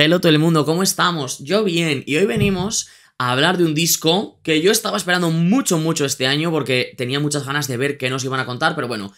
Hello todo el mundo, ¿cómo estamos? Yo bien, y hoy venimos a hablar de un disco que yo estaba esperando mucho, mucho este año porque tenía muchas ganas de ver qué nos iban a contar, pero bueno.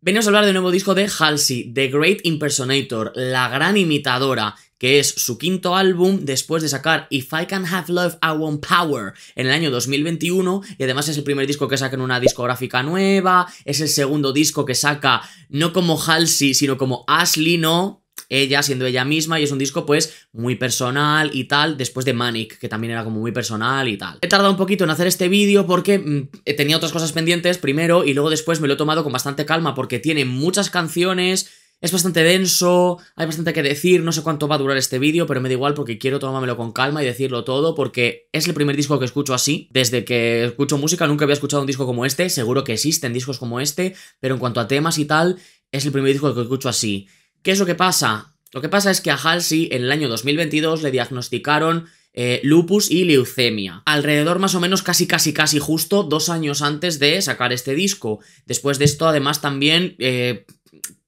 Venimos a hablar de un nuevo disco de Halsey, The Great Impersonator, la gran imitadora, que es su quinto álbum después de sacar If I Can Have Love, I Want Power en el año 2021, y además es el primer disco que saca en una discográfica nueva, es el segundo disco que saca no como Halsey, sino como Ashley, ¿no? ella siendo ella misma y es un disco pues muy personal y tal, después de Manic, que también era como muy personal y tal. He tardado un poquito en hacer este vídeo porque mm, he tenía otras cosas pendientes primero y luego después me lo he tomado con bastante calma porque tiene muchas canciones, es bastante denso, hay bastante que decir, no sé cuánto va a durar este vídeo, pero me da igual porque quiero tomármelo con calma y decirlo todo porque es el primer disco que escucho así. Desde que escucho música nunca había escuchado un disco como este, seguro que existen discos como este, pero en cuanto a temas y tal, es el primer disco que escucho así. ¿Qué es lo que pasa? Lo que pasa es que a Halsey en el año 2022 le diagnosticaron eh, lupus y leucemia. Alrededor más o menos casi casi casi justo dos años antes de sacar este disco. Después de esto además también eh,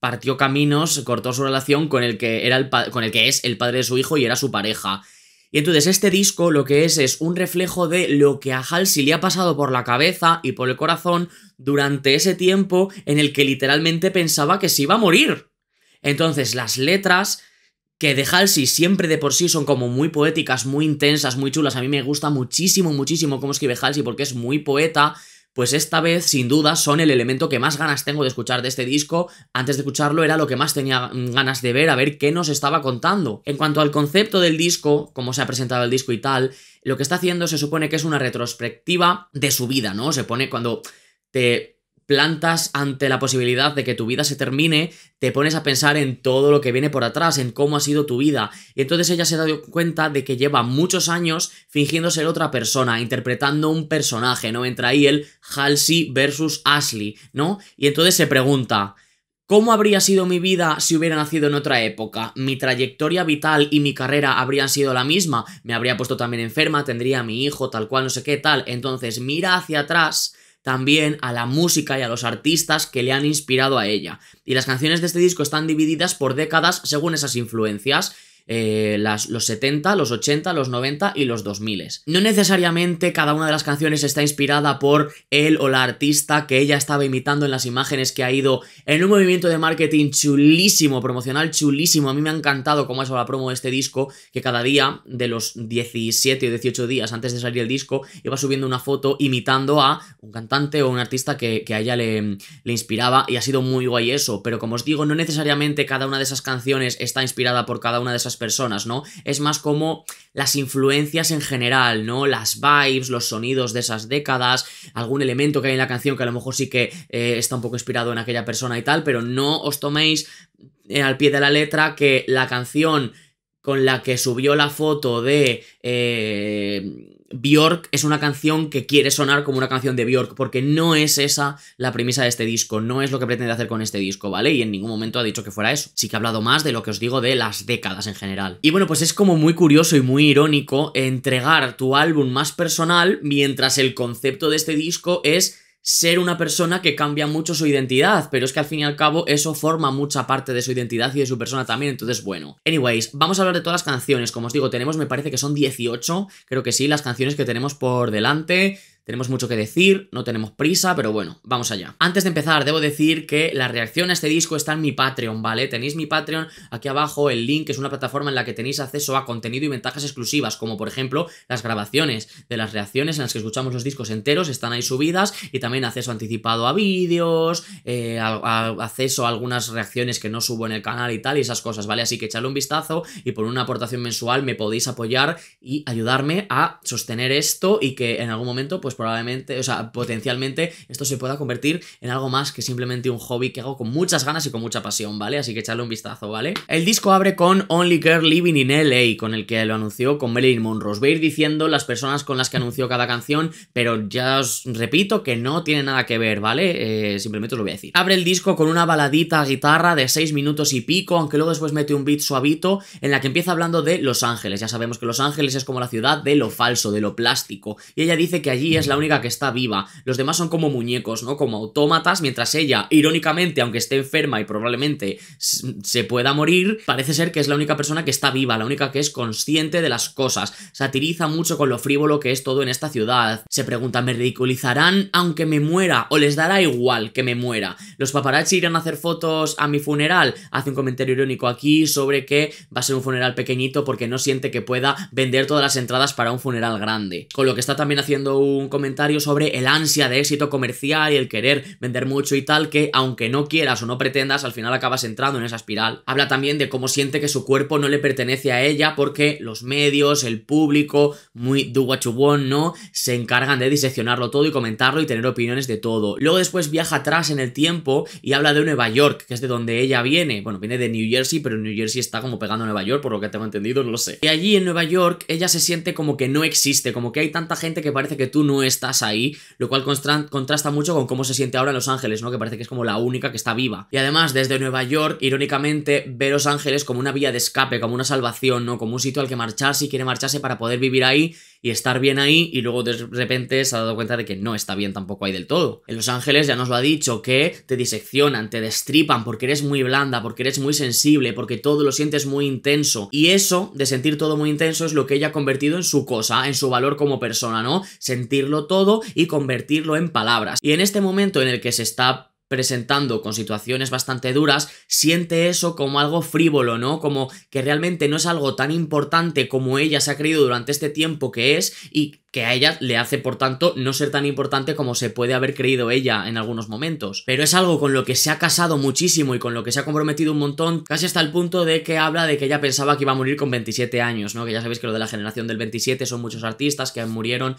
partió caminos, cortó su relación con el, que era el con el que es el padre de su hijo y era su pareja. Y entonces este disco lo que es es un reflejo de lo que a Halsey le ha pasado por la cabeza y por el corazón durante ese tiempo en el que literalmente pensaba que se iba a morir. Entonces, las letras que de Halsey siempre de por sí son como muy poéticas, muy intensas, muy chulas. A mí me gusta muchísimo, muchísimo cómo escribe Halsey porque es muy poeta. Pues esta vez, sin duda, son el elemento que más ganas tengo de escuchar de este disco. Antes de escucharlo era lo que más tenía ganas de ver, a ver qué nos estaba contando. En cuanto al concepto del disco, cómo se ha presentado el disco y tal, lo que está haciendo se supone que es una retrospectiva de su vida, ¿no? Se pone cuando te plantas ante la posibilidad de que tu vida se termine, te pones a pensar en todo lo que viene por atrás, en cómo ha sido tu vida. Y entonces ella se ha dado cuenta de que lleva muchos años fingiendo ser otra persona, interpretando un personaje, ¿no? Entra ahí el Halsey versus Ashley, ¿no? Y entonces se pregunta, ¿Cómo habría sido mi vida si hubiera nacido en otra época? ¿Mi trayectoria vital y mi carrera habrían sido la misma? ¿Me habría puesto también enferma? ¿Tendría a mi hijo? Tal cual, no sé qué, tal. Entonces mira hacia atrás también a la música y a los artistas que le han inspirado a ella. Y las canciones de este disco están divididas por décadas según esas influencias eh, las, los 70, los 80, los 90 y los 2000. No necesariamente cada una de las canciones está inspirada por él o la artista que ella estaba imitando en las imágenes que ha ido en un movimiento de marketing chulísimo, promocional chulísimo. A mí me ha encantado cómo es la promo de este disco, que cada día de los 17 o 18 días antes de salir el disco iba subiendo una foto imitando a un cantante o un artista que, que a ella le, le inspiraba y ha sido muy guay eso. Pero como os digo, no necesariamente cada una de esas canciones está inspirada por cada una de esas personas, ¿no? Es más como las influencias en general, ¿no? Las vibes, los sonidos de esas décadas, algún elemento que hay en la canción que a lo mejor sí que eh, está un poco inspirado en aquella persona y tal, pero no os toméis eh, al pie de la letra que la canción con la que subió la foto de... Eh, Bjork es una canción que quiere sonar como una canción de Bjork, porque no es esa la premisa de este disco, no es lo que pretende hacer con este disco, ¿vale? Y en ningún momento ha dicho que fuera eso. Sí que ha hablado más de lo que os digo de las décadas en general. Y bueno, pues es como muy curioso y muy irónico entregar tu álbum más personal mientras el concepto de este disco es ser una persona que cambia mucho su identidad, pero es que al fin y al cabo eso forma mucha parte de su identidad y de su persona también, entonces bueno. Anyways, vamos a hablar de todas las canciones, como os digo, tenemos me parece que son 18, creo que sí, las canciones que tenemos por delante. Tenemos mucho que decir, no tenemos prisa, pero bueno, vamos allá. Antes de empezar, debo decir que la reacción a este disco está en mi Patreon, ¿vale? Tenéis mi Patreon aquí abajo, el link, que es una plataforma en la que tenéis acceso a contenido y ventajas exclusivas, como por ejemplo las grabaciones de las reacciones en las que escuchamos los discos enteros, están ahí subidas, y también acceso anticipado a vídeos, eh, acceso a algunas reacciones que no subo en el canal y tal, y esas cosas, ¿vale? Así que echadle un vistazo y por una aportación mensual me podéis apoyar y ayudarme a sostener esto y que en algún momento, pues pues probablemente, o sea, potencialmente esto se pueda convertir en algo más que simplemente un hobby que hago con muchas ganas y con mucha pasión, ¿vale? Así que echarle un vistazo, ¿vale? El disco abre con Only Girl Living in LA, con el que lo anunció con Marilyn Monroe. Os voy a ir diciendo las personas con las que anunció cada canción, pero ya os repito que no tiene nada que ver, ¿vale? Eh, simplemente os lo voy a decir. Abre el disco con una baladita guitarra de 6 minutos y pico, aunque luego después mete un beat suavito en la que empieza hablando de Los Ángeles. Ya sabemos que Los Ángeles es como la ciudad de lo falso, de lo plástico. Y ella dice que allí es la única que está viva. Los demás son como muñecos, ¿no? Como autómatas, mientras ella, irónicamente, aunque esté enferma y probablemente se pueda morir, parece ser que es la única persona que está viva, la única que es consciente de las cosas. Satiriza mucho con lo frívolo que es todo en esta ciudad. Se pregunta, ¿me ridiculizarán aunque me muera? ¿O les dará igual que me muera? ¿Los paparazzi irán a hacer fotos a mi funeral? Hace un comentario irónico aquí sobre que va a ser un funeral pequeñito porque no siente que pueda vender todas las entradas para un funeral grande. Con lo que está también haciendo un comentario sobre el ansia de éxito comercial y el querer vender mucho y tal, que aunque no quieras o no pretendas, al final acabas entrando en esa espiral. Habla también de cómo siente que su cuerpo no le pertenece a ella porque los medios, el público, muy do what you ¿no? Se encargan de diseccionarlo todo y comentarlo y tener opiniones de todo. Luego después viaja atrás en el tiempo y habla de Nueva York, que es de donde ella viene. Bueno, viene de New Jersey, pero New Jersey está como pegando a Nueva York, por lo que tengo entendido, no lo sé. Y allí en Nueva York ella se siente como que no existe, como que hay tanta gente que parece que tú no estás ahí, lo cual contrasta mucho con cómo se siente ahora en Los Ángeles, ¿no? Que parece que es como la única que está viva. Y además, desde Nueva York, irónicamente, ve Los Ángeles como una vía de escape, como una salvación, ¿no? Como un sitio al que marcharse y quiere marcharse para poder vivir ahí y estar bien ahí y luego de repente se ha dado cuenta de que no está bien tampoco ahí del todo. En Los Ángeles ya nos lo ha dicho, que te diseccionan, te destripan porque eres muy blanda, porque eres muy sensible, porque todo lo sientes muy intenso. Y eso de sentir todo muy intenso es lo que ella ha convertido en su cosa, en su valor como persona, ¿no? Sentirlo todo y convertirlo en palabras. Y en este momento en el que se está presentando con situaciones bastante duras, siente eso como algo frívolo, ¿no? Como que realmente no es algo tan importante como ella se ha creído durante este tiempo que es y que a ella le hace, por tanto, no ser tan importante como se puede haber creído ella en algunos momentos. Pero es algo con lo que se ha casado muchísimo y con lo que se ha comprometido un montón, casi hasta el punto de que habla de que ella pensaba que iba a morir con 27 años, ¿no? Que ya sabéis que lo de la generación del 27 son muchos artistas que murieron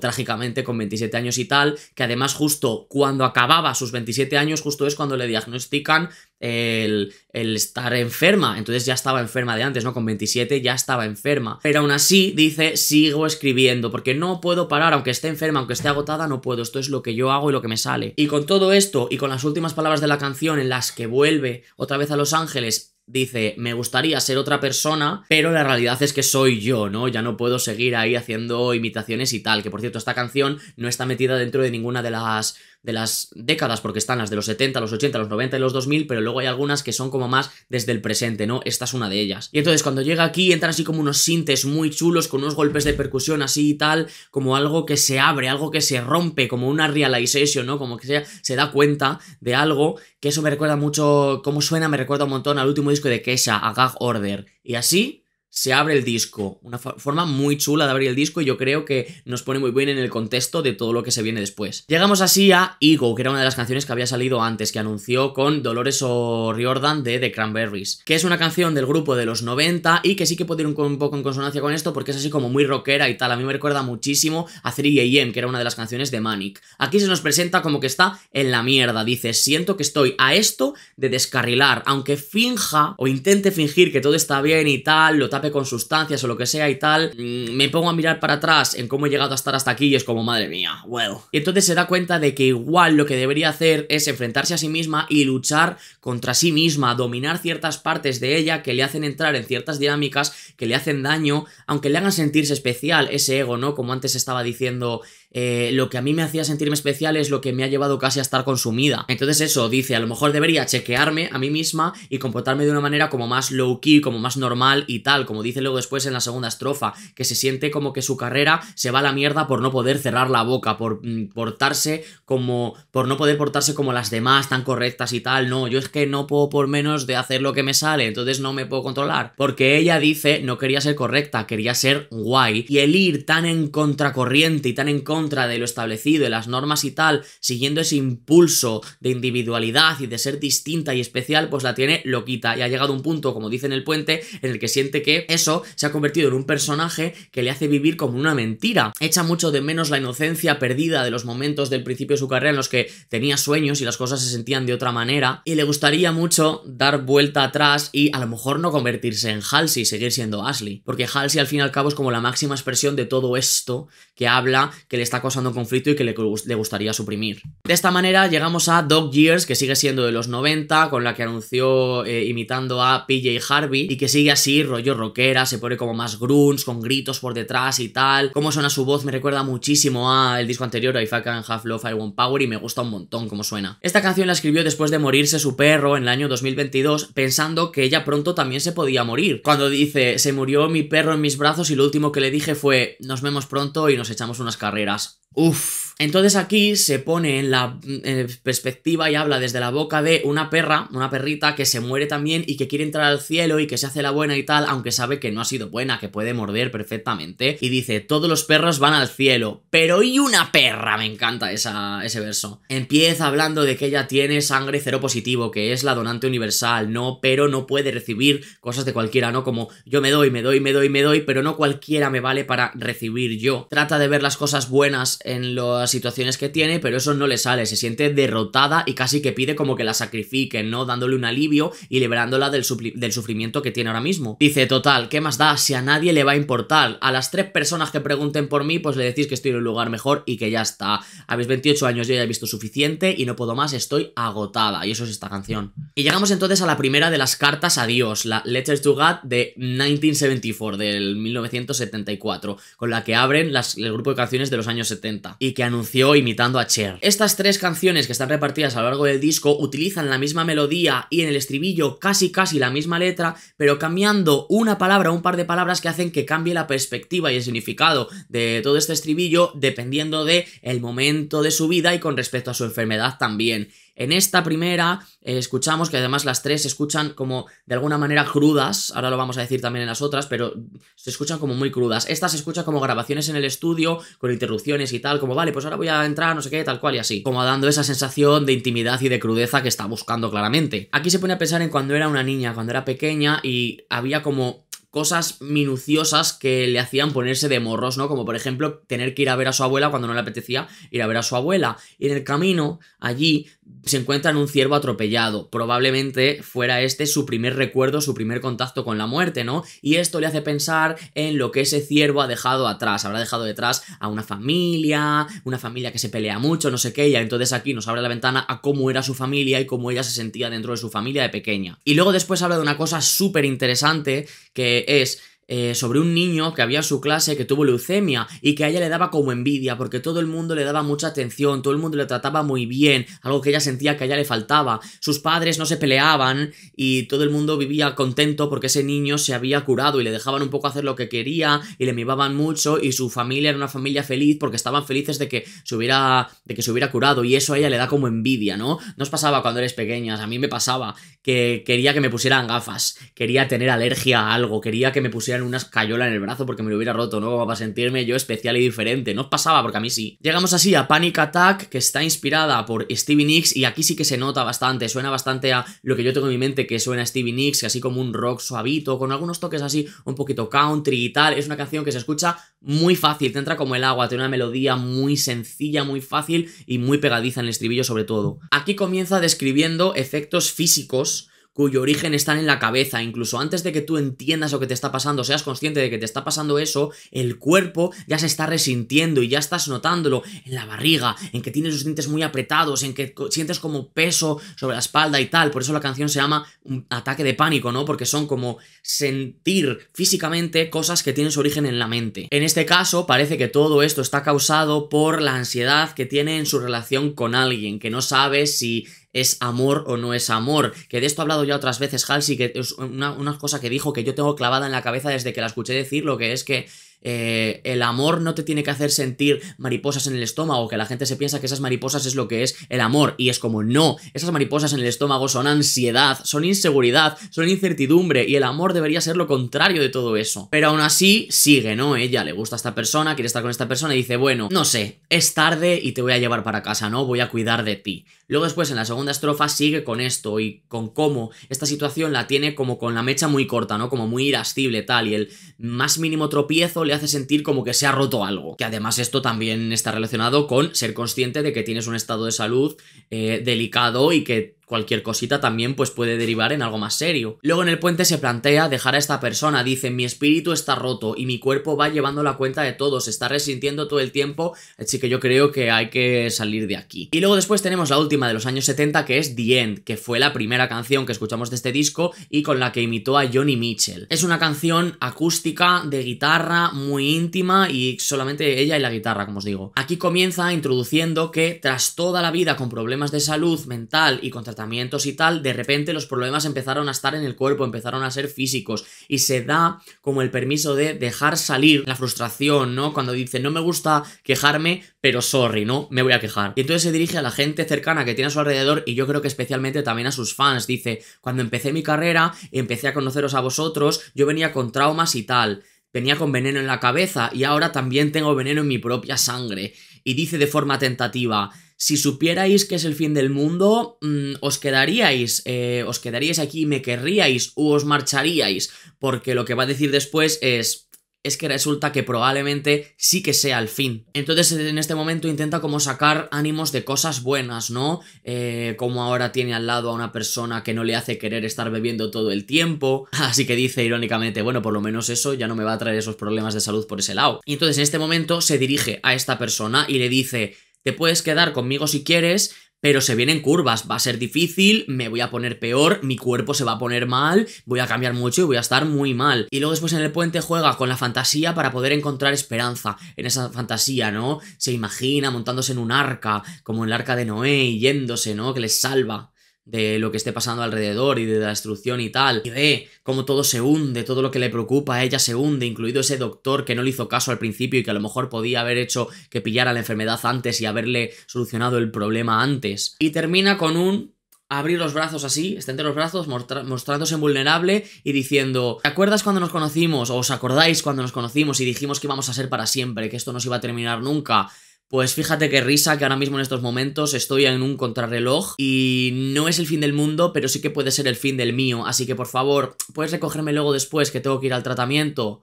trágicamente con 27 años y tal, que además justo cuando acababa sus 27 años, justo es cuando le diagnostican el, estar enferma. Entonces ya estaba enferma de antes, ¿no? Con 27 ya estaba enferma. Pero aún así dice, sigo escribiendo, porque no puedo parar, aunque esté enferma, aunque esté agotada, no puedo. Esto es lo que yo hago y lo que me sale. Y con todo esto, y con las últimas palabras de la canción en las que vuelve otra vez a Los Ángeles dice, me gustaría ser otra persona, pero la realidad es que soy yo, ¿no? Ya no puedo seguir ahí haciendo imitaciones y tal, que por cierto, esta canción no está metida dentro de ninguna de las de las décadas, porque están las de los 70, los 80, los 90 y los 2000, pero luego hay algunas que son como más desde el presente, ¿no? Esta es una de ellas. Y entonces cuando llega aquí entran así como unos sintes muy chulos, con unos golpes de percusión así y tal, como algo que se abre, algo que se rompe, como una realization, ¿no? Como que se, se da cuenta de algo, que eso me recuerda mucho, Como suena, me recuerda un montón al último disco de Kesha, A Order. Y así se abre el disco. Una forma muy chula de abrir el disco y yo creo que nos pone muy bien en el contexto de todo lo que se viene después. Llegamos así a Ego, que era una de las canciones que había salido antes, que anunció con Dolores O'Riordan de The Cranberries, que es una canción del grupo de los 90 y que sí que puede ir un, poco en consonancia con esto porque es así como muy rockera y tal. A mí me recuerda muchísimo a 3AM, que era una de las canciones de Manic. Aquí se nos presenta como que está en la mierda. Dice, siento que estoy a esto de descarrilar, aunque finja o intente fingir que todo está bien y tal, lo tape con sustancias o lo que sea y tal, mm, me pongo a mirar para atrás en cómo he llegado a estar hasta aquí y es como, madre mía, wow. Y entonces se da cuenta de que igual lo que debería hacer es enfrentarse a sí misma y luchar contra sí misma, dominar ciertas partes de ella que le hacen entrar en ciertas dinámicas que le hacen daño, aunque le hagan sentirse especial ese ego, ¿no? Como antes estaba diciendo eh, lo que a mí me hacía sentirme especial es lo que me ha llevado casi a estar consumida. Entonces eso, dice, a lo mejor debería chequearme a mí misma y comportarme de una manera como más low-key, como más normal y tal, como dice luego después en la segunda estrofa, que se siente como que su carrera se va a la mierda por no poder cerrar la boca, por mm, portarse como, por no poder portarse como las demás, tan correctas y tal. No, yo es que no puedo por menos de hacer lo que me sale, entonces no me puedo controlar. Porque ella dice, no quería ser correcta, quería ser guay. Y el ir tan en contracorriente y tan en contra contra de lo establecido, de las normas y tal, siguiendo ese impulso de individualidad y de ser distinta y especial, pues la tiene loquita. Y ha llegado un punto, como dice en el puente, en el que siente que eso se ha convertido en un personaje que le hace vivir como una mentira. Echa mucho de menos la inocencia perdida de los momentos del principio de su carrera en los que tenía sueños y las cosas se sentían de otra manera. Y le gustaría mucho dar vuelta atrás y a lo mejor no convertirse en Halsey y seguir siendo Ashley. Porque Halsey al fin y al cabo es como la máxima expresión de todo esto que habla, que le está causando un conflicto y que le, gustaría suprimir. De esta manera llegamos a Dog Years, que sigue siendo de los 90, con la que anunció eh, imitando a PJ Harvey, y que sigue así, rollo rockera, se pone como más grunts, con gritos por detrás y tal. Cómo suena su voz me recuerda muchísimo al disco anterior, If I Half Have Love, I Want Power, y me gusta un montón cómo suena. Esta canción la escribió después de morirse su perro en el año 2022, pensando que ella pronto también se podía morir. Cuando dice, se murió mi perro en mis brazos y lo último que le dije fue, nos vemos pronto y nos echamos unas carreras. Uf. Entonces aquí se pone en la eh, perspectiva y habla desde la boca de una perra, una perrita que se muere también y que quiere entrar al cielo y que se hace la buena y tal, aunque sabe que no ha sido buena, que puede morder perfectamente. Y dice, todos los perros van al cielo, pero y una perra, me encanta esa, ese verso. Empieza hablando de que ella tiene sangre cero positivo, que es la donante universal, ¿no? Pero no puede recibir cosas de cualquiera, ¿no? Como yo me doy, me doy, me doy, me doy, pero no cualquiera me vale para recibir yo. Trata de ver las cosas buenas en los situaciones que tiene, pero eso no le sale, se siente derrotada y casi que pide como que la sacrifiquen, ¿no? Dándole un alivio y liberándola del, sufrimiento que tiene ahora mismo. Dice, total, ¿qué más da? Si a nadie le va a importar. A las tres personas que pregunten por mí, pues le decís que estoy en un lugar mejor y que ya está. Habéis 28 años yo ya he visto suficiente y no puedo más, estoy agotada. Y eso es esta canción. Y llegamos entonces a la primera de las cartas a Dios, la Letters to God de 1974, del 1974, con la que abren el grupo de canciones de los años 70. Y que han anunció imitando a Cher. Estas tres canciones que están repartidas a lo largo del disco utilizan la misma melodía y en el estribillo casi casi la misma letra, pero cambiando una palabra o un par de palabras que hacen que cambie la perspectiva y el significado de todo este estribillo dependiendo de el momento de su vida y con respecto a su enfermedad también. En esta primera eh, escuchamos que además las tres se escuchan como de alguna manera crudas, ahora lo vamos a decir también en las otras, pero se escuchan como muy crudas. Esta se escucha como grabaciones en el estudio, con interrupciones y tal, como vale, pues ahora voy a entrar, no sé qué, tal cual y así, como dando esa sensación de intimidad y de crudeza que está buscando claramente. Aquí se pone a pensar en cuando era una niña, cuando era pequeña y había como cosas minuciosas que le hacían ponerse de morros, ¿no? Como por ejemplo tener que ir a ver a su abuela cuando no le apetecía ir a ver a su abuela. Y en el camino, allí, se encuentra en un ciervo atropellado. Probablemente fuera este su primer recuerdo, su primer contacto con la muerte, ¿no? Y esto le hace pensar en lo que ese ciervo ha dejado atrás. Habrá dejado detrás a una familia, una familia que se pelea mucho, no sé qué. Y entonces aquí nos abre la ventana a cómo era su familia y cómo ella se sentía dentro de su familia de pequeña. Y luego después habla de una cosa súper interesante que es eh, sobre un niño que había en su clase que tuvo leucemia y que a ella le daba como envidia porque todo el mundo le daba mucha atención, todo el mundo le trataba muy bien, algo que ella sentía que a ella le faltaba. Sus padres no se peleaban y todo el mundo vivía contento porque ese niño se había curado y le dejaban un poco hacer lo que quería y le mimaban mucho y su familia era una familia feliz porque estaban felices de que se hubiera de que se hubiera curado y eso a ella le da como envidia, ¿no? Nos pasaba cuando eres pequeñas, a mí me pasaba que quería que me pusieran gafas, quería tener alergia a algo, quería que me pusieran una escayola en el brazo porque me lo hubiera roto, ¿no? Como para sentirme yo especial y diferente. No pasaba porque a mí sí. Llegamos así a Panic Attack, que está inspirada por Stevie Nicks y aquí sí que se nota bastante, suena bastante a lo que yo tengo en mi mente que suena a Stevie Nicks, así como un rock suavito, con algunos toques así, un poquito country y tal. Es una canción que se escucha muy fácil, te entra como el agua, tiene una melodía muy sencilla, muy fácil y muy pegadiza en el estribillo sobre todo. Aquí comienza describiendo efectos físicos cuyo origen está en la cabeza. Incluso antes de que tú entiendas lo que te está pasando, seas consciente de que te está pasando eso, el cuerpo ya se está resintiendo y ya estás notándolo en la barriga, en que tienes los dientes muy apretados, en que sientes como peso sobre la espalda y tal. Por eso la canción se llama un ataque de pánico, ¿no? Porque son como sentir físicamente cosas que tienen su origen en la mente. En este caso, parece que todo esto está causado por la ansiedad que tiene en su relación con alguien, que no sabe si es amor o no es amor. Que de esto ha hablado ya otras veces Halsey, que es una, una cosa que dijo que yo tengo clavada en la cabeza desde que la escuché decir, lo que es que eh, el amor no te tiene que hacer sentir mariposas en el estómago, que la gente se piensa que esas mariposas es lo que es el amor, y es como no, esas mariposas en el estómago son ansiedad, son inseguridad, son incertidumbre, y el amor debería ser lo contrario de todo eso. Pero aún así, sigue, ¿no? Ella le gusta a esta persona, quiere estar con esta persona y dice, bueno, no sé, es tarde y te voy a llevar para casa, ¿no? Voy a cuidar de ti. Luego después en la segunda estrofa sigue con esto y con cómo esta situación la tiene como con la mecha muy corta, ¿no? Como muy irascible tal, y el más mínimo tropiezo le hace sentir como que se ha roto algo. Que además esto también está relacionado con ser consciente de que tienes un estado de salud eh, delicado y que cualquier cosita también pues puede derivar en algo más serio. Luego en el puente se plantea dejar a esta persona, dice mi espíritu está roto y mi cuerpo va llevando la cuenta de todo, se está resintiendo todo el tiempo, así que yo creo que hay que salir de aquí. Y luego después tenemos la última de los años 70 que es The End, que fue la primera canción que escuchamos de este disco y con la que imitó a Johnny Mitchell. Es una canción acústica, de guitarra, muy íntima y solamente ella y la guitarra, como os digo. Aquí comienza introduciendo que tras toda la vida con problemas de salud mental y contra tratamientos y tal, de repente los problemas empezaron a estar en el cuerpo, empezaron a ser físicos y se da como el permiso de dejar salir la frustración, ¿no? Cuando dice, no me gusta quejarme, pero sorry, ¿no? Me voy a quejar. Y entonces se dirige a la gente cercana que tiene a su alrededor y yo creo que especialmente también a sus fans. Dice, cuando empecé mi carrera, empecé a conoceros a vosotros, yo venía con traumas y tal. Venía con veneno en la cabeza y ahora también tengo veneno en mi propia sangre. Y dice de forma tentativa, si supierais que es el fin del mundo, mm, os quedaríais, eh, os quedaríais aquí y me querríais o os marcharíais, porque lo que va a decir después es es que resulta que probablemente sí que sea el fin. Entonces en este momento intenta como sacar ánimos de cosas buenas, ¿no? Eh, como ahora tiene al lado a una persona que no le hace querer estar bebiendo todo el tiempo, así que dice irónicamente, bueno, por lo menos eso ya no me va a traer esos problemas de salud por ese lado. Y entonces en este momento se dirige a esta persona y le dice, te puedes quedar conmigo si quieres, pero se vienen curvas, va a ser difícil, me voy a poner peor, mi cuerpo se va a poner mal, voy a cambiar mucho y voy a estar muy mal. Y luego después en el puente juega con la fantasía para poder encontrar esperanza en esa fantasía, ¿no? Se imagina montándose en un arca, como en el arca de Noé, yéndose, ¿no? Que les salva de lo que esté pasando alrededor y de la destrucción y tal, y de cómo todo se hunde, todo lo que le preocupa a ella se hunde, incluido ese doctor que no le hizo caso al principio y que a lo mejor podía haber hecho que pillara la enfermedad antes y haberle solucionado el problema antes. Y termina con un abrir los brazos así, extender los brazos, mostrándose vulnerable y diciendo, ¿te acuerdas cuando nos conocimos? ¿O os acordáis cuando nos conocimos y dijimos que íbamos a ser para siempre, que esto no se iba a terminar nunca? Pues fíjate que risa que ahora mismo en estos momentos estoy en un contrarreloj y no es el fin del mundo, pero sí que puede ser el fin del mío. Así que por favor, puedes recogerme luego después que tengo que ir al tratamiento.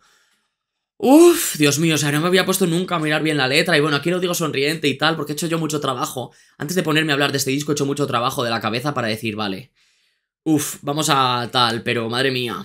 Uff, Dios mío, o sea, no me había puesto nunca a mirar bien la letra. Y bueno, aquí lo digo sonriente y tal, porque he hecho yo mucho trabajo. Antes de ponerme a hablar de este disco, he hecho mucho trabajo de la cabeza para decir, vale. uff, vamos a tal, pero madre mía.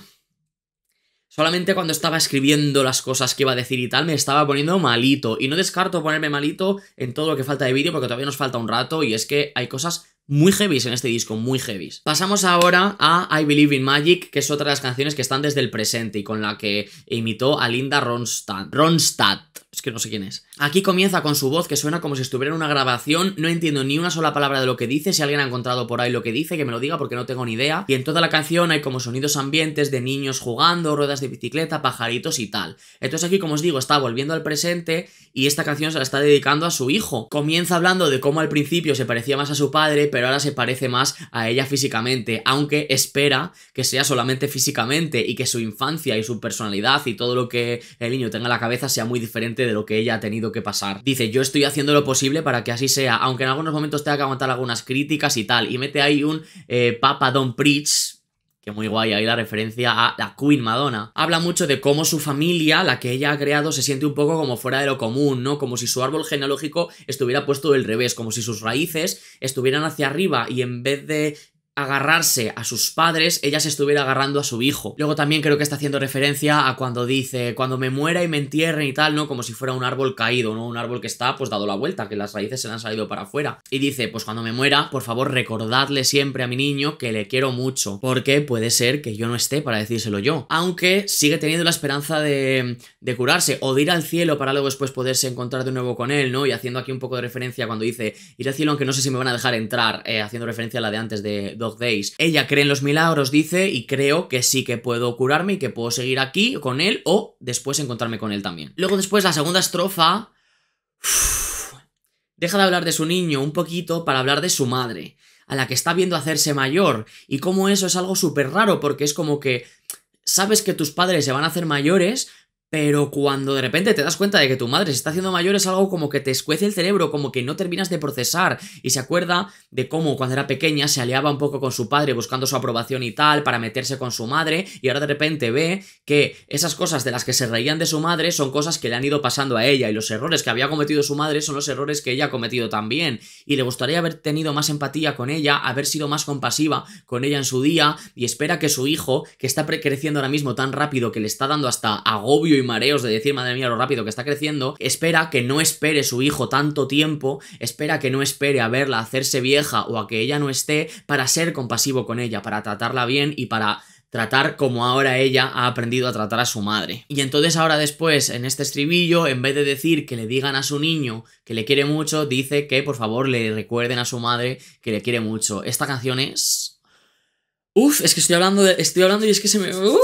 Solamente cuando estaba escribiendo las cosas que iba a decir y tal, me estaba poniendo malito. Y no descarto ponerme malito en todo lo que falta de vídeo, porque todavía nos falta un rato y es que hay cosas muy heavies en este disco, muy heavies. Pasamos ahora a I Believe in Magic, que es otra de las canciones que están desde el presente y con la que imitó a Linda Ronstadt. Ronstadt. Es que no sé quién es. Aquí comienza con su voz que suena como si estuviera en una grabación. No entiendo ni una sola palabra de lo que dice. Si alguien ha encontrado por ahí lo que dice, que me lo diga porque no tengo ni idea. Y en toda la canción hay como sonidos ambientes de niños jugando, ruedas de bicicleta, pajaritos y tal. Entonces aquí, como os digo, está volviendo al presente y esta canción se la está dedicando a su hijo. Comienza hablando de cómo al principio se parecía más a su padre, pero ahora se parece más a ella físicamente, aunque espera que sea solamente físicamente y que su infancia y su personalidad y todo lo que el niño tenga en la cabeza sea muy diferente de lo que ella ha tenido que pasar. Dice, yo estoy haciendo lo posible para que así sea, aunque en algunos momentos tenga que aguantar algunas críticas y tal. Y mete ahí un eh, Papa Don Preach, que muy guay ahí la referencia a la Queen Madonna. Habla mucho de cómo su familia, la que ella ha creado, se siente un poco como fuera de lo común, ¿no? Como si su árbol genealógico estuviera puesto del revés, como si sus raíces estuvieran hacia arriba y en vez de agarrarse a sus padres, ella se estuviera agarrando a su hijo. Luego también creo que está haciendo referencia a cuando dice, cuando me muera y me entierren y tal, ¿no? Como si fuera un árbol caído, ¿no? Un árbol que está pues dado la vuelta, que las raíces se le han salido para afuera. Y dice, pues cuando me muera, por favor recordadle siempre a mi niño que le quiero mucho, porque puede ser que yo no esté para decírselo yo. Aunque sigue teniendo la esperanza de, curarse o de ir al cielo para luego después poderse encontrar de nuevo con él, ¿no? Y haciendo aquí un poco de referencia cuando dice, ir al cielo aunque no sé si me van a dejar entrar, eh, haciendo referencia a la de antes de ella cree en los milagros, dice, y creo que sí que puedo curarme y que puedo seguir aquí con él o después encontrarme con él también. Luego después la segunda estrofa... deja de hablar de su niño un poquito para hablar de su madre, a la que está viendo hacerse mayor, y como eso es algo súper raro porque es como que sabes que tus padres se van a hacer mayores, pero cuando de repente te das cuenta de que tu madre se está haciendo mayor es algo como que te escuece el cerebro, como que no terminas de procesar y se acuerda de cómo cuando era pequeña se aliaba un poco con su padre buscando su aprobación y tal para meterse con su madre y ahora de repente ve que esas cosas de las que se reían de su madre son cosas que le han ido pasando a ella y los errores que había cometido su madre son los errores que ella ha cometido también y le gustaría haber tenido más empatía con ella, haber sido más compasiva con ella en su día y espera que su hijo, que está creciendo ahora mismo tan rápido que le está dando hasta agobio y mareos de decir, madre mía, lo rápido que está creciendo, espera que no espere su hijo tanto tiempo, espera que no espere a verla hacerse vieja o a que ella no esté para ser compasivo con ella, para tratarla bien y para tratar como ahora ella ha aprendido a tratar a su madre. Y entonces ahora después, en este estribillo, en vez de decir que le digan a su niño que le quiere mucho, dice que por favor le recuerden a su madre que le quiere mucho. Esta canción es Uf, es que estoy hablando, estoy hablando y es que se me... Uh, uh,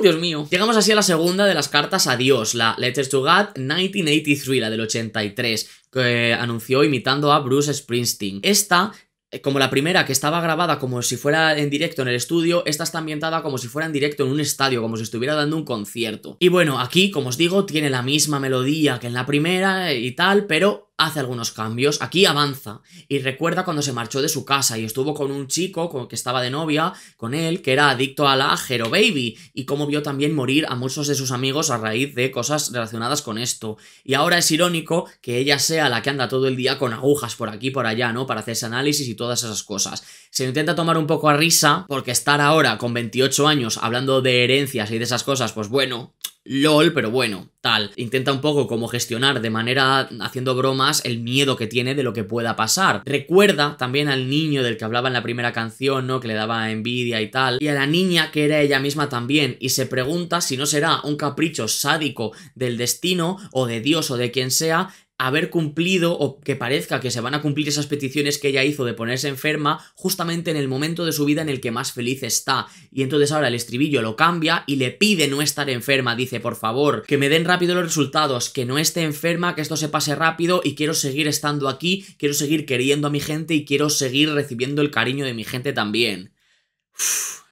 Dios mío. Llegamos así a la segunda de las cartas a Dios, la Letters to God 1983, la del 83, que anunció imitando a Bruce Springsteen. Esta eh, como la primera que estaba grabada como si fuera en directo en el estudio, esta está ambientada como si fuera en directo en un estadio, como si estuviera dando un concierto. Y bueno, aquí, como os digo, tiene la misma melodía que en la primera y tal, pero hace algunos cambios, aquí avanza y recuerda cuando se marchó de su casa y estuvo con un chico con, que estaba de novia con él, que era adicto a la Hero Baby, y cómo vio también morir a muchos de sus amigos a raíz de cosas relacionadas con esto. Y ahora es irónico que ella sea la que anda todo el día con agujas por aquí y por allá, ¿no? Para hacerse análisis y todas esas cosas. Se intenta tomar un poco a risa, porque estar ahora con 28 años hablando de herencias y de esas cosas, pues bueno, LOL, pero bueno, tal. Intenta un poco como gestionar de manera haciendo bromas el miedo que tiene de lo que pueda pasar. Recuerda también al niño del que hablaba en la primera canción, ¿no? Que le daba envidia y tal. Y a la niña que era ella misma también. Y se pregunta si no será un capricho sádico del destino o de Dios o de quien sea haber cumplido o que parezca que se van a cumplir esas peticiones que ella hizo de ponerse enferma justamente en el momento de su vida en el que más feliz está. Y entonces ahora el estribillo lo cambia y le pide no estar enferma, dice por favor, que me den rápido los resultados, que no esté enferma, que esto se pase rápido y quiero seguir estando aquí, quiero seguir queriendo a mi gente y quiero seguir recibiendo el cariño de mi gente también.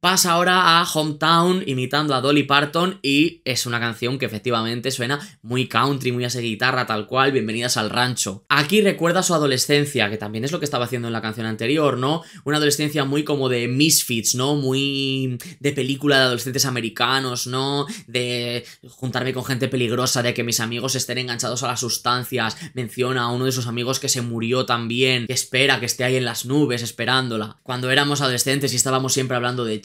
Pasa ahora a Hometown imitando a Dolly Parton y es una canción que efectivamente suena muy country, muy a esa guitarra tal cual, bienvenidas al rancho. Aquí recuerda su adolescencia, que también es lo que estaba haciendo en la canción anterior, ¿no? Una adolescencia muy como de misfits, ¿no? Muy de película de adolescentes americanos, ¿no? De juntarme con gente peligrosa, de que mis amigos estén enganchados a las sustancias. Menciona a uno de sus amigos que se murió también, que espera que esté ahí en las nubes esperándola. Cuando éramos adolescentes y estábamos siempre hablando de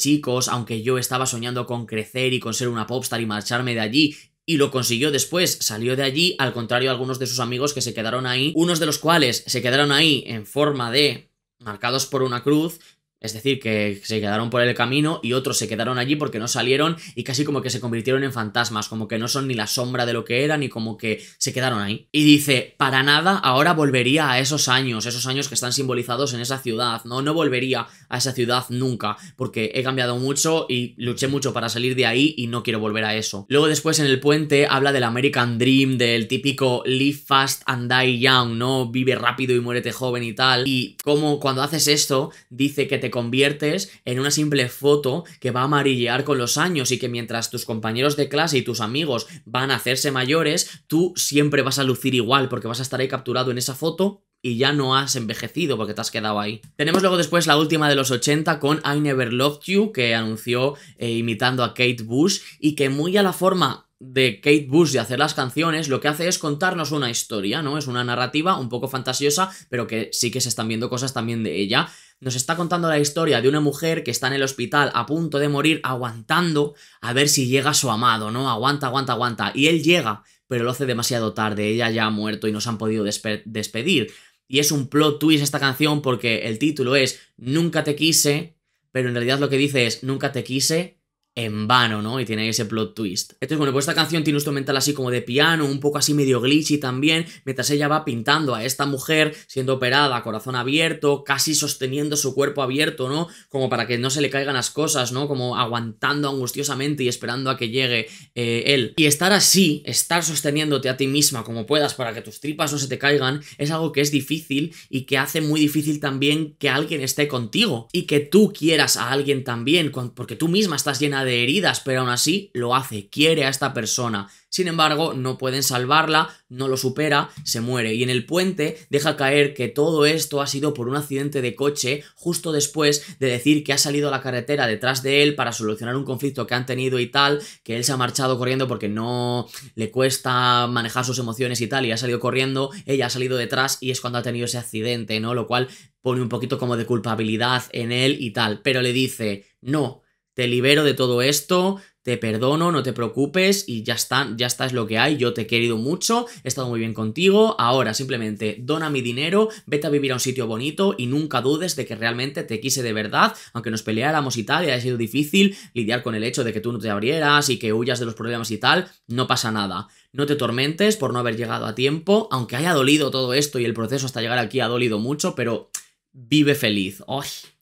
aunque yo estaba soñando con crecer y con ser una popstar y marcharme de allí, y lo consiguió después, salió de allí, al contrario algunos de sus amigos que se quedaron ahí, unos de los cuales se quedaron ahí en forma de marcados por una cruz, es decir, que se quedaron por el camino y otros se quedaron allí porque no salieron y casi como que se convirtieron en fantasmas, como que no son ni la sombra de lo que eran y como que se quedaron ahí. Y dice, para nada, ahora volvería a esos años, esos años que están simbolizados en esa ciudad, no, no volvería a esa ciudad nunca, porque he cambiado mucho y luché mucho para salir de ahí y no quiero volver a eso. Luego después en el puente habla del American Dream, del típico live fast and die young, ¿no? Vive rápido y muérete joven y tal. Y como cuando haces esto, dice que te conviertes en una simple foto que va a amarillear con los años y que mientras tus compañeros de clase y tus amigos van a hacerse mayores, tú siempre vas a lucir igual porque vas a estar ahí capturado en esa foto y ya no has envejecido porque te has quedado ahí. Tenemos luego después la última de los 80 con I Never Loved You que anunció eh, imitando a Kate Bush y que muy a la forma de Kate Bush de hacer las canciones, lo que hace es contarnos una historia, ¿no? Es una narrativa un poco fantasiosa, pero que sí que se están viendo cosas también de ella nos está contando la historia de una mujer que está en el hospital a punto de morir, aguantando a ver si llega su amado, ¿no? Aguanta, aguanta, aguanta. Y él llega, pero lo hace demasiado tarde, ella ya ha muerto y nos han podido despedir. Y es un plot twist esta canción porque el título es Nunca te quise, pero en realidad lo que dice es Nunca te quise, en vano, ¿no? Y tiene ese plot twist. Entonces, bueno, pues esta canción tiene un instrumental así como de piano, un poco así medio glitchy también, mientras ella va pintando a esta mujer siendo operada, corazón abierto, casi sosteniendo su cuerpo abierto, ¿no? Como para que no se le caigan las cosas, ¿no? Como aguantando angustiosamente y esperando a que llegue eh, él. Y estar así, estar sosteniéndote a ti misma como puedas para que tus tripas no se te caigan, es algo que es difícil y que hace muy difícil también que alguien esté contigo y que tú quieras a alguien también, porque tú misma estás llena de de heridas, pero aún así lo hace, quiere a esta persona. Sin embargo, no pueden salvarla, no lo supera, se muere. Y en el puente deja caer que todo esto ha sido por un accidente de coche justo después de decir que ha salido a la carretera detrás de él para solucionar un conflicto que han tenido y tal, que él se ha marchado corriendo porque no le cuesta manejar sus emociones y tal, y ha salido corriendo, ella ha salido detrás y es cuando ha tenido ese accidente, ¿no? Lo cual pone un poquito como de culpabilidad en él y tal, pero le dice, no, te libero de todo esto, te perdono, no te preocupes y ya está, ya está es lo que hay, yo te he querido mucho, he estado muy bien contigo, ahora simplemente dona mi dinero, vete a vivir a un sitio bonito y nunca dudes de que realmente te quise de verdad, aunque nos peleáramos y tal, y haya sido difícil lidiar con el hecho de que tú no te abrieras y que huyas de los problemas y tal, no pasa nada. No te tormentes por no haber llegado a tiempo, aunque haya dolido todo esto y el proceso hasta llegar aquí ha dolido mucho, pero vive feliz.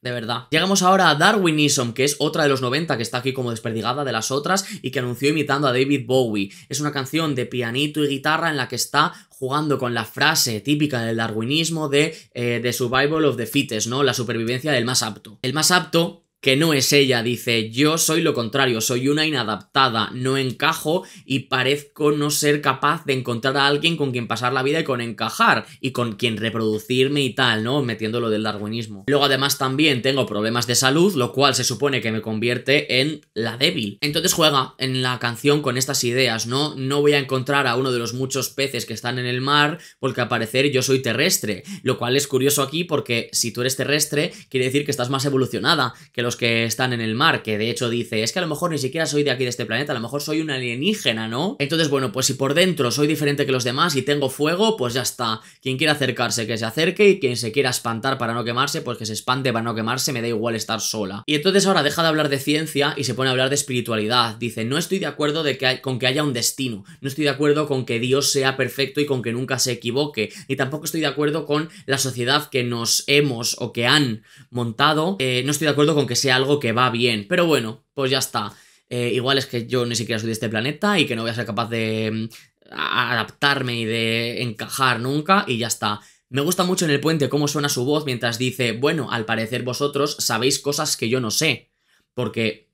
De verdad. Llegamos ahora a Darwinism, que es otra de los 90 que está aquí como desperdigada de las otras y que anunció imitando a David Bowie. Es una canción de pianito y guitarra en la que está jugando con la frase típica del darwinismo de eh, The Survival of the Fittest, ¿no? La supervivencia del más apto. El más apto que no es ella, dice, yo soy lo contrario, soy una inadaptada, no encajo y parezco no ser capaz de encontrar a alguien con quien pasar la vida y con encajar y con quien reproducirme y tal, ¿no? Metiendo lo del darwinismo. Luego además también tengo problemas de salud, lo cual se supone que me convierte en la débil. Entonces juega en la canción con estas ideas, ¿no? No voy a encontrar a uno de los muchos peces que están en el mar porque al parecer yo soy terrestre, lo cual es curioso aquí porque si tú eres terrestre quiere decir que estás más evolucionada que los que están en el mar, que de hecho dice, es que a lo mejor ni siquiera soy de aquí de este planeta, a lo mejor soy un alienígena, ¿no? Entonces, bueno, pues si por dentro soy diferente que los demás y tengo fuego, pues ya está. Quien quiera acercarse, que se acerque y quien se quiera espantar para no quemarse, pues que se espante para no quemarse, me da igual estar sola. Y entonces ahora deja de hablar de ciencia y se pone a hablar de espiritualidad. Dice, no estoy de acuerdo de que con que haya un destino, no estoy de acuerdo con que Dios sea perfecto y con que nunca se equivoque, y tampoco estoy de acuerdo con la sociedad que nos hemos o que han montado, eh, no estoy de acuerdo con que sea algo que va bien. Pero bueno, pues ya está. Eh, igual es que yo ni siquiera soy de este planeta y que no voy a ser capaz de mm, adaptarme y de encajar nunca y ya está. Me gusta mucho en el puente cómo suena su voz mientras dice, bueno, al parecer vosotros sabéis cosas que yo no sé. Porque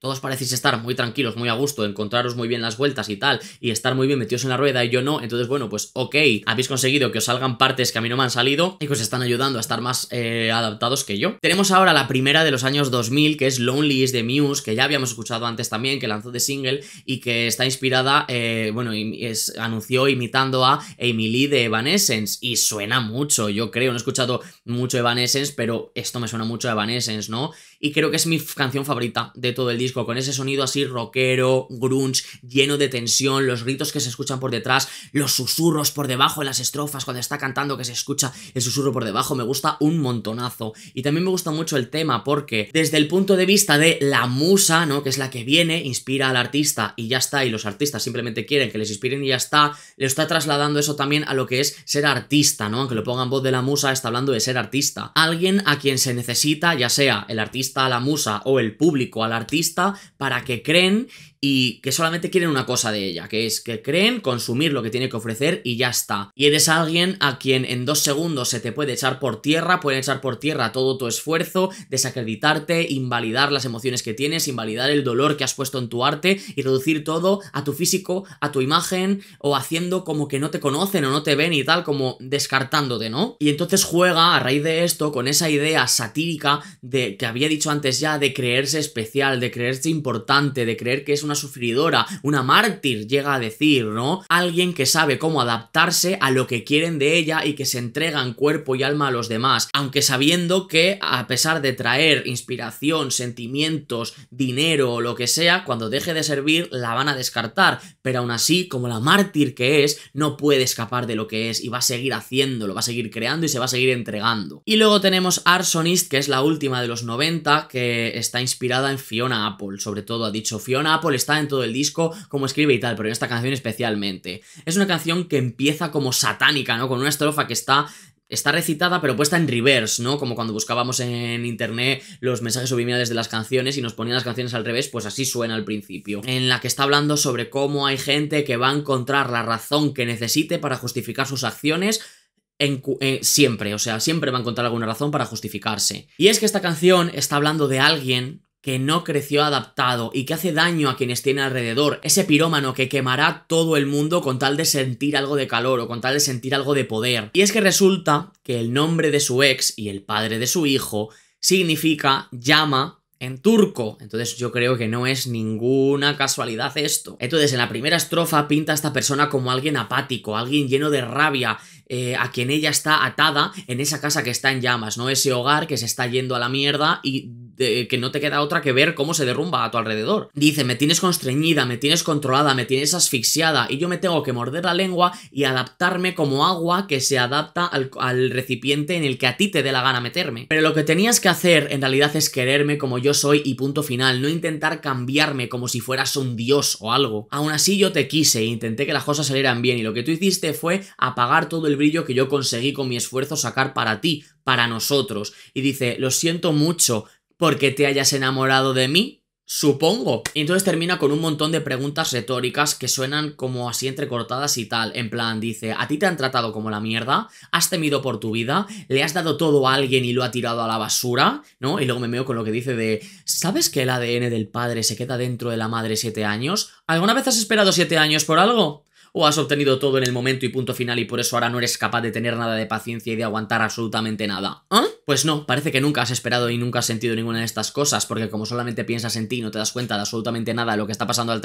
todos parecéis estar muy tranquilos, muy a gusto, encontraros muy bien las vueltas y tal, y estar muy bien metidos en la rueda y yo no, entonces bueno, pues ok, habéis conseguido que os salgan partes que a mí no me han salido y que os están ayudando a estar más eh, adaptados que yo. Tenemos ahora la primera de los años 2000, que es Lonely is the Muse, que ya habíamos escuchado antes también, que lanzó de single y que está inspirada, eh, bueno, es, anunció imitando a emily Lee de Evanescence y suena mucho, yo creo, no he escuchado mucho Evanescence, pero esto me suena mucho a Evanescence, ¿no? y creo que es mi canción favorita de todo el disco, con ese sonido así rockero, grunge, lleno de tensión, los gritos que se escuchan por detrás, los susurros por debajo en las estrofas cuando está cantando que se escucha el susurro por debajo, me gusta un montonazo. Y también me gusta mucho el tema porque desde el punto de vista de la musa, ¿no? que es la que viene, inspira al artista y ya está, y los artistas simplemente quieren que les inspiren y ya está, le está trasladando eso también a lo que es ser artista, ¿no? Aunque lo pongan voz de la musa, está hablando de ser artista. Alguien a quien se necesita, ya sea el artista a la musa o el público al artista para que creen y que solamente quieren una cosa de ella, que es que creen consumir lo que tiene que ofrecer y ya está. Y eres alguien a quien en dos segundos se te puede echar por tierra, pueden echar por tierra todo tu esfuerzo, desacreditarte, invalidar las emociones que tienes, invalidar el dolor que has puesto en tu arte y reducir todo a tu físico, a tu imagen o haciendo como que no te conocen o no te ven y tal, como descartándote, ¿no? Y entonces juega a raíz de esto con esa idea satírica de que había dicho antes ya de creerse especial, de creerse importante, de creer que es un una sufridora, una mártir, llega a decir, ¿no? Alguien que sabe cómo adaptarse a lo que quieren de ella y que se en cuerpo y alma a los demás, aunque sabiendo que a pesar de traer inspiración, sentimientos, dinero o lo que sea, cuando deje de servir la van a descartar, pero aún así, como la mártir que es, no puede escapar de lo que es y va a seguir haciéndolo, va a seguir creando y se va a seguir entregando. Y luego tenemos Arsonist, que es la última de los 90, que está inspirada en Fiona Apple, sobre todo ha dicho Fiona Apple está en todo el disco, cómo escribe y tal, pero en esta canción especialmente. Es una canción que empieza como satánica, ¿no? Con una estrofa que está está recitada pero puesta en reverse, ¿no? Como cuando buscábamos en internet los mensajes subliminales de las canciones y nos ponían las canciones al revés, pues así suena al principio. En la que está hablando sobre cómo hay gente que va a encontrar la razón que necesite para justificar sus acciones, eh, siempre, o sea, siempre va a encontrar alguna razón para justificarse. Y es que esta canción está hablando de alguien que no creció adaptado y que hace daño a quienes tiene alrededor, ese pirómano que quemará todo el mundo con tal de sentir algo de calor o con tal de sentir algo de poder. Y es que resulta que el nombre de su ex y el padre de su hijo significa llama en turco. Entonces yo creo que no es ninguna casualidad esto. Entonces en la primera estrofa pinta a esta persona como alguien apático, alguien lleno de rabia, eh, a quien ella está atada en esa casa que está en llamas, ¿no? Ese hogar que se está yendo a la mierda y eh, que no te queda otra que ver cómo se derrumba a tu alrededor. Dice, me tienes constreñida, me tienes controlada, me tienes asfixiada y yo me tengo que morder la lengua y adaptarme como agua que se adapta al, recipiente en el que a ti te dé la gana meterme. Pero lo que tenías que hacer en realidad es quererme como yo soy y punto final, no intentar cambiarme como si fueras un dios o algo. Aún así yo te quise e intenté que las cosas salieran bien y lo que tú hiciste fue apagar todo el brillo que yo conseguí con mi esfuerzo sacar para ti, para nosotros. Y dice, lo siento mucho, porque te hayas enamorado de mí, Supongo. Y entonces termina con un montón de preguntas retóricas que suenan como así entrecortadas y tal. En plan, dice, ¿a ti te han tratado como la mierda? ¿Has temido por tu vida? ¿Le has dado todo a alguien y lo ha tirado a la basura? ¿No? Y luego me meo con lo que dice de, ¿sabes que el ADN del padre se queda dentro de la madre siete años? ¿Alguna vez has esperado siete años por algo? o has obtenido todo en el momento y punto final y por eso ahora no eres capaz de tener nada de paciencia y de aguantar absolutamente nada. ¿Ah? Pues no, parece que nunca has esperado y nunca has sentido ninguna de estas cosas, porque como solamente piensas en ti y no te das cuenta de absolutamente nada de lo que está pasando a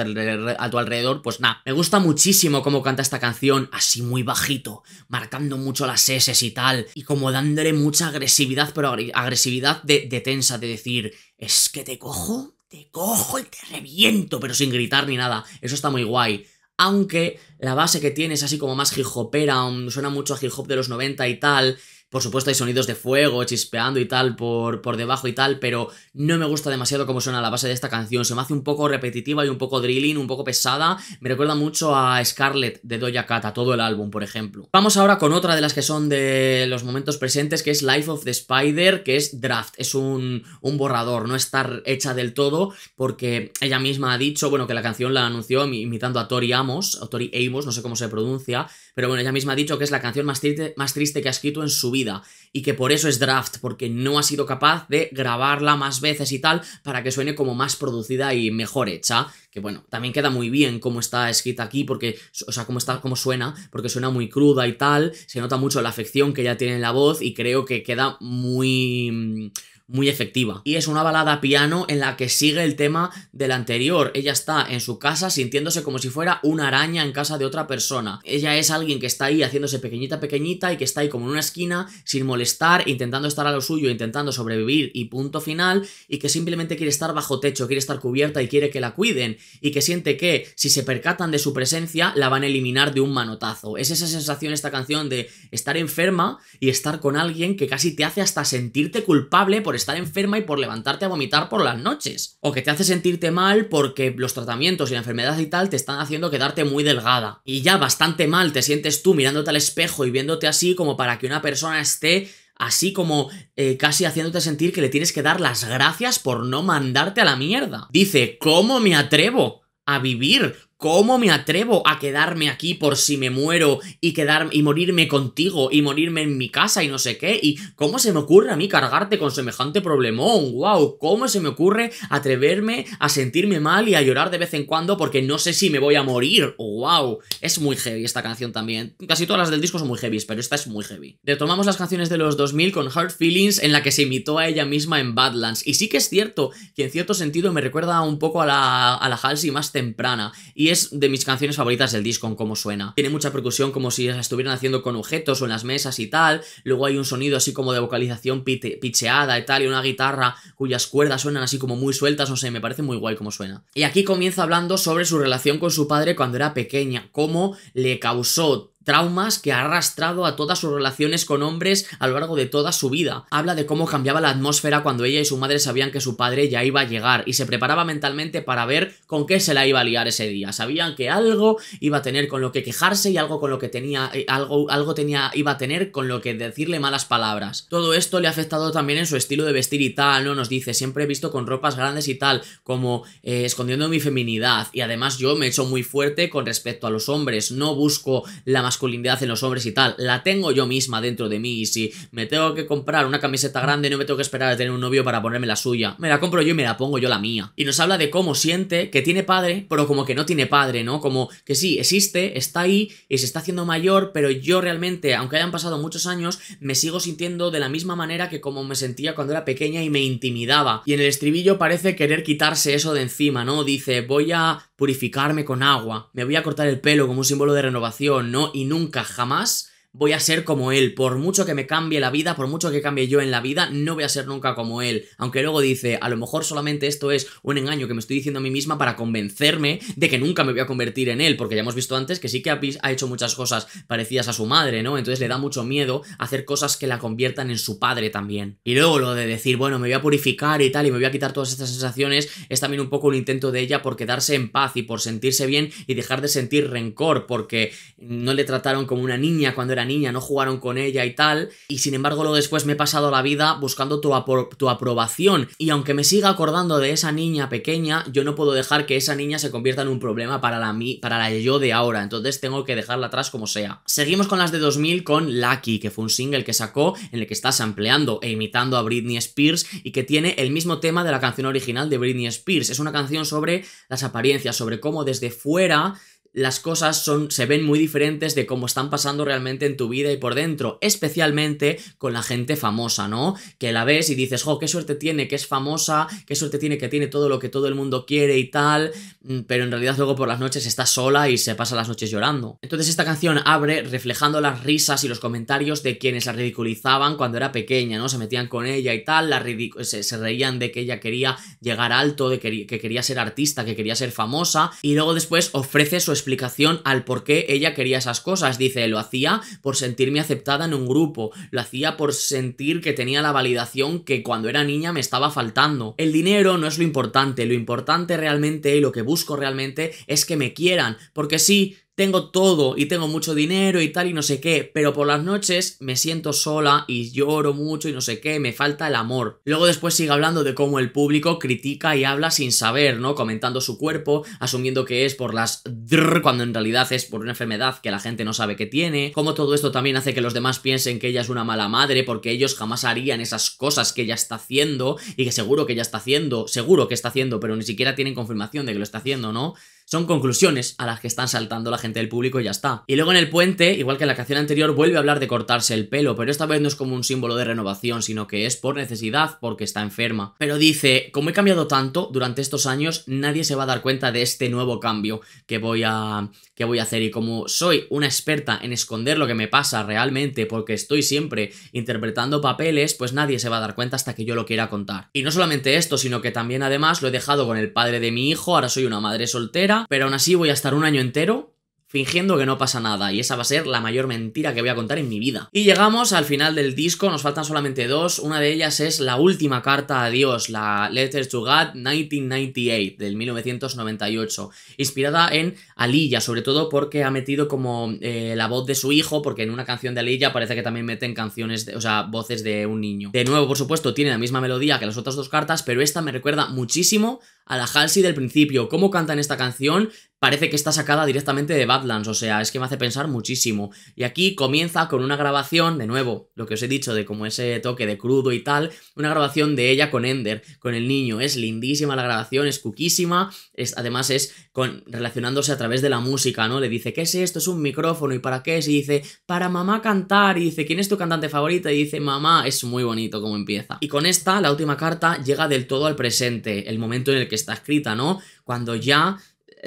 tu alrededor, pues nada. Me gusta muchísimo cómo canta esta canción, así muy bajito, marcando mucho las S y tal, y como dándole mucha agresividad, pero agresividad de, de tensa, de decir, es que te cojo, te cojo y te reviento, pero sin gritar ni nada. Eso está muy guay aunque la base que tiene es así como más hip hopera, um, suena mucho a hip hop de los 90 y tal, por supuesto hay sonidos de fuego, chispeando y tal por, por debajo y tal, pero no me gusta demasiado cómo suena la base de esta canción. Se me hace un poco repetitiva y un poco drilling, un poco pesada. Me recuerda mucho a Scarlett de Doja Cat, todo el álbum, por ejemplo. Vamos ahora con otra de las que son de los momentos presentes, que es Life of the Spider, que es draft. Es un, borrador, no estar hecha del todo, porque ella misma ha dicho, bueno, que la canción la anunció imitando a Tori Amos, Tori Amos, no sé cómo se pronuncia, pero bueno, ella misma ha dicho que es la canción más triste, más triste que ha escrito en su vida y que por eso es draft, porque no ha sido capaz de grabarla más veces y tal para que suene como más producida y mejor hecha, que bueno, también queda muy bien como está escrita aquí porque o sea, cómo está cómo suena, porque suena muy cruda y tal, se nota mucho la afección que ya tiene en la voz y creo que queda muy muy efectiva. Y es una balada piano en la que sigue el tema del anterior. Ella está en su casa sintiéndose como si fuera una araña en casa de otra persona. Ella es alguien que está ahí haciéndose pequeñita, pequeñita y que está ahí como en una esquina, sin molestar, intentando estar a lo suyo, intentando sobrevivir y punto final, y que simplemente quiere estar bajo techo, quiere estar cubierta y quiere que la cuiden, y que siente que si se percatan de su presencia, la van a eliminar de un manotazo. Es esa sensación esta canción de estar enferma y estar con alguien que casi te hace hasta sentirte culpable por estar enferma y por levantarte a vomitar por las noches. O que te hace sentirte mal porque los tratamientos y la enfermedad y tal te están haciendo quedarte muy delgada. Y ya bastante mal te sientes tú mirándote al espejo y viéndote así como para que una persona esté así como eh, casi haciéndote sentir que le tienes que dar las gracias por no mandarte a la mierda. Dice, ¿cómo me atrevo? a vivir ¿Cómo me atrevo a quedarme aquí por si me muero y quedarme y morirme contigo y morirme en mi casa y no sé qué? ¿Y cómo se me ocurre a mí cargarte con semejante problemón? ¡Wow! ¿Cómo se me ocurre atreverme a sentirme mal y a llorar de vez en cuando porque no sé si me voy a morir? ¡Wow! Es muy heavy esta canción también. Casi todas las del disco son muy heavy, pero esta es muy heavy. Retomamos las canciones de los 2000 con Hard Feelings en la que se imitó a ella misma en Badlands. Y sí que es cierto que en cierto sentido me recuerda un poco a la, a la Halsey más temprana. Y es de mis canciones favoritas del disco en cómo suena. Tiene mucha percusión como si la estuvieran haciendo con objetos o en las mesas y tal. Luego hay un sonido así como de vocalización picheada y tal, y una guitarra cuyas cuerdas suenan así como muy sueltas, no sé, me parece muy guay como suena. Y aquí comienza hablando sobre su relación con su padre cuando era pequeña, cómo le causó traumas que ha arrastrado a todas sus relaciones con hombres a lo largo de toda su vida. Habla de cómo cambiaba la atmósfera cuando ella y su madre sabían que su padre ya iba a llegar y se preparaba mentalmente para ver con qué se la iba a liar ese día. Sabían que algo iba a tener con lo que quejarse y algo con lo que tenía eh, algo algo tenía iba a tener con lo que decirle malas palabras. Todo esto le ha afectado también en su estilo de vestir y tal, no nos dice, siempre he visto con ropas grandes y tal, como eh, escondiendo mi feminidad y además yo me he hecho muy fuerte con respecto a los hombres, no busco la masculinidad en los hombres y tal, la tengo yo misma dentro de mí y si me tengo que comprar una camiseta grande no me tengo que esperar a tener un novio para ponerme la suya, me la compro yo y me la pongo yo la mía. Y nos habla de cómo siente que tiene padre, pero como que no tiene padre, ¿no? Como que sí, existe, está ahí y se está haciendo mayor, pero yo realmente, aunque hayan pasado muchos años, me sigo sintiendo de la misma manera que como me sentía cuando era pequeña y me intimidaba. Y en el estribillo parece querer quitarse eso de encima, ¿no? Dice, voy a purificarme con agua, me voy a cortar el pelo como un símbolo de renovación, no, y nunca jamás voy a ser como él. Por mucho que me cambie la vida, por mucho que cambie yo en la vida, no voy a ser nunca como él. Aunque luego dice, a lo mejor solamente esto es un engaño que me estoy diciendo a mí misma para convencerme de que nunca me voy a convertir en él, porque ya hemos visto antes que sí que ha hecho muchas cosas parecidas a su madre, ¿no? Entonces le da mucho miedo hacer cosas que la conviertan en su padre también. Y luego lo de decir, bueno, me voy a purificar y tal, y me voy a quitar todas estas sensaciones, es también un poco un intento de ella por quedarse en paz y por sentirse bien y dejar de sentir rencor, porque no le trataron como una niña cuando era niña, no jugaron con ella y tal, y sin embargo luego después me he pasado la vida buscando tu, aprobación, y aunque me siga acordando de esa niña pequeña, yo no puedo dejar que esa niña se convierta en un problema para la, mí, para la yo de ahora, entonces tengo que dejarla atrás como sea. Seguimos con las de 2000 con Lucky, que fue un single que sacó en el que estás ampliando e imitando a Britney Spears y que tiene el mismo tema de la canción original de Britney Spears. Es una canción sobre las apariencias, sobre cómo desde fuera las cosas son, se ven muy diferentes de cómo están pasando realmente en tu vida y por dentro, especialmente con la gente famosa, ¿no? Que la ves y dices, jo, qué suerte tiene que es famosa, qué suerte tiene que tiene todo lo que todo el mundo quiere y tal, mm, pero en realidad luego por las noches está sola y se pasa las noches llorando. Entonces esta canción abre reflejando las risas y los comentarios de quienes la ridiculizaban cuando era pequeña, ¿no? Se metían con ella y tal, la se, reían de que ella quería llegar alto, de que, que quería ser artista, que quería ser famosa, y luego después ofrece su explicación al por qué ella quería esas cosas. Dice, lo hacía por sentirme aceptada en un grupo, lo hacía por sentir que tenía la validación que cuando era niña me estaba faltando. El dinero no es lo importante, lo importante realmente y lo que busco realmente es que me quieran, porque sí, tengo todo y tengo mucho dinero y tal y no sé qué, pero por las noches me siento sola y lloro mucho y no sé qué, me falta el amor. Luego después sigue hablando de cómo el público critica y habla sin saber, ¿no? Comentando su cuerpo, asumiendo que es por las drrr, cuando en realidad es por una enfermedad que la gente no sabe que tiene, cómo todo esto también hace que los demás piensen que ella es una mala madre porque ellos jamás harían esas cosas que ella está haciendo y que seguro que ella está haciendo, seguro que está haciendo, pero ni siquiera tienen confirmación de que lo está haciendo, ¿no? Son conclusiones a las que están saltando la gente del público y ya está. Y luego en el puente, igual que en la canción anterior, vuelve a hablar de cortarse el pelo, pero esta vez no es como un símbolo de renovación, sino que es por necesidad, porque está enferma. Pero dice, como he cambiado tanto durante estos años, nadie se va a dar cuenta de este nuevo cambio que voy a qué voy a hacer. Y como soy una experta en esconder lo que me pasa realmente porque estoy siempre interpretando papeles, pues nadie se va a dar cuenta hasta que yo lo quiera contar. Y no solamente esto, sino que también además lo he dejado con el padre de mi hijo, ahora soy una madre soltera, pero aún así voy a estar un año entero fingiendo que no pasa nada, y esa va a ser la mayor mentira que voy a contar en mi vida. Y llegamos al final del disco, nos faltan solamente dos, una de ellas es la última carta a Dios, la Letter to God 1998, del 1998, inspirada en Aliyah, sobre todo porque ha metido como eh, la voz de su hijo, porque en una canción de Aliyah parece que también meten canciones, o sea, voces de un niño. De nuevo, por supuesto, tiene la misma melodía que las otras dos cartas, pero esta me recuerda muchísimo a la Halsey del principio, cómo cantan esta canción, parece que está sacada directamente de Badlands, o sea, es que me hace pensar muchísimo. Y aquí comienza con una grabación, de nuevo, lo que os he dicho de como ese toque de crudo y tal, una grabación de ella con Ender, con el niño, es lindísima la grabación, es cuquísima, es, además es con, relacionándose a través de la música, ¿no? Le dice, ¿qué es esto? Es un micrófono, ¿y para qué es? Y dice, para mamá cantar, y dice, ¿quién es tu cantante favorita? Y dice, mamá, es muy bonito como empieza. Y con esta, la última carta llega del todo al presente, el momento en el que está escrita, ¿no? Cuando ya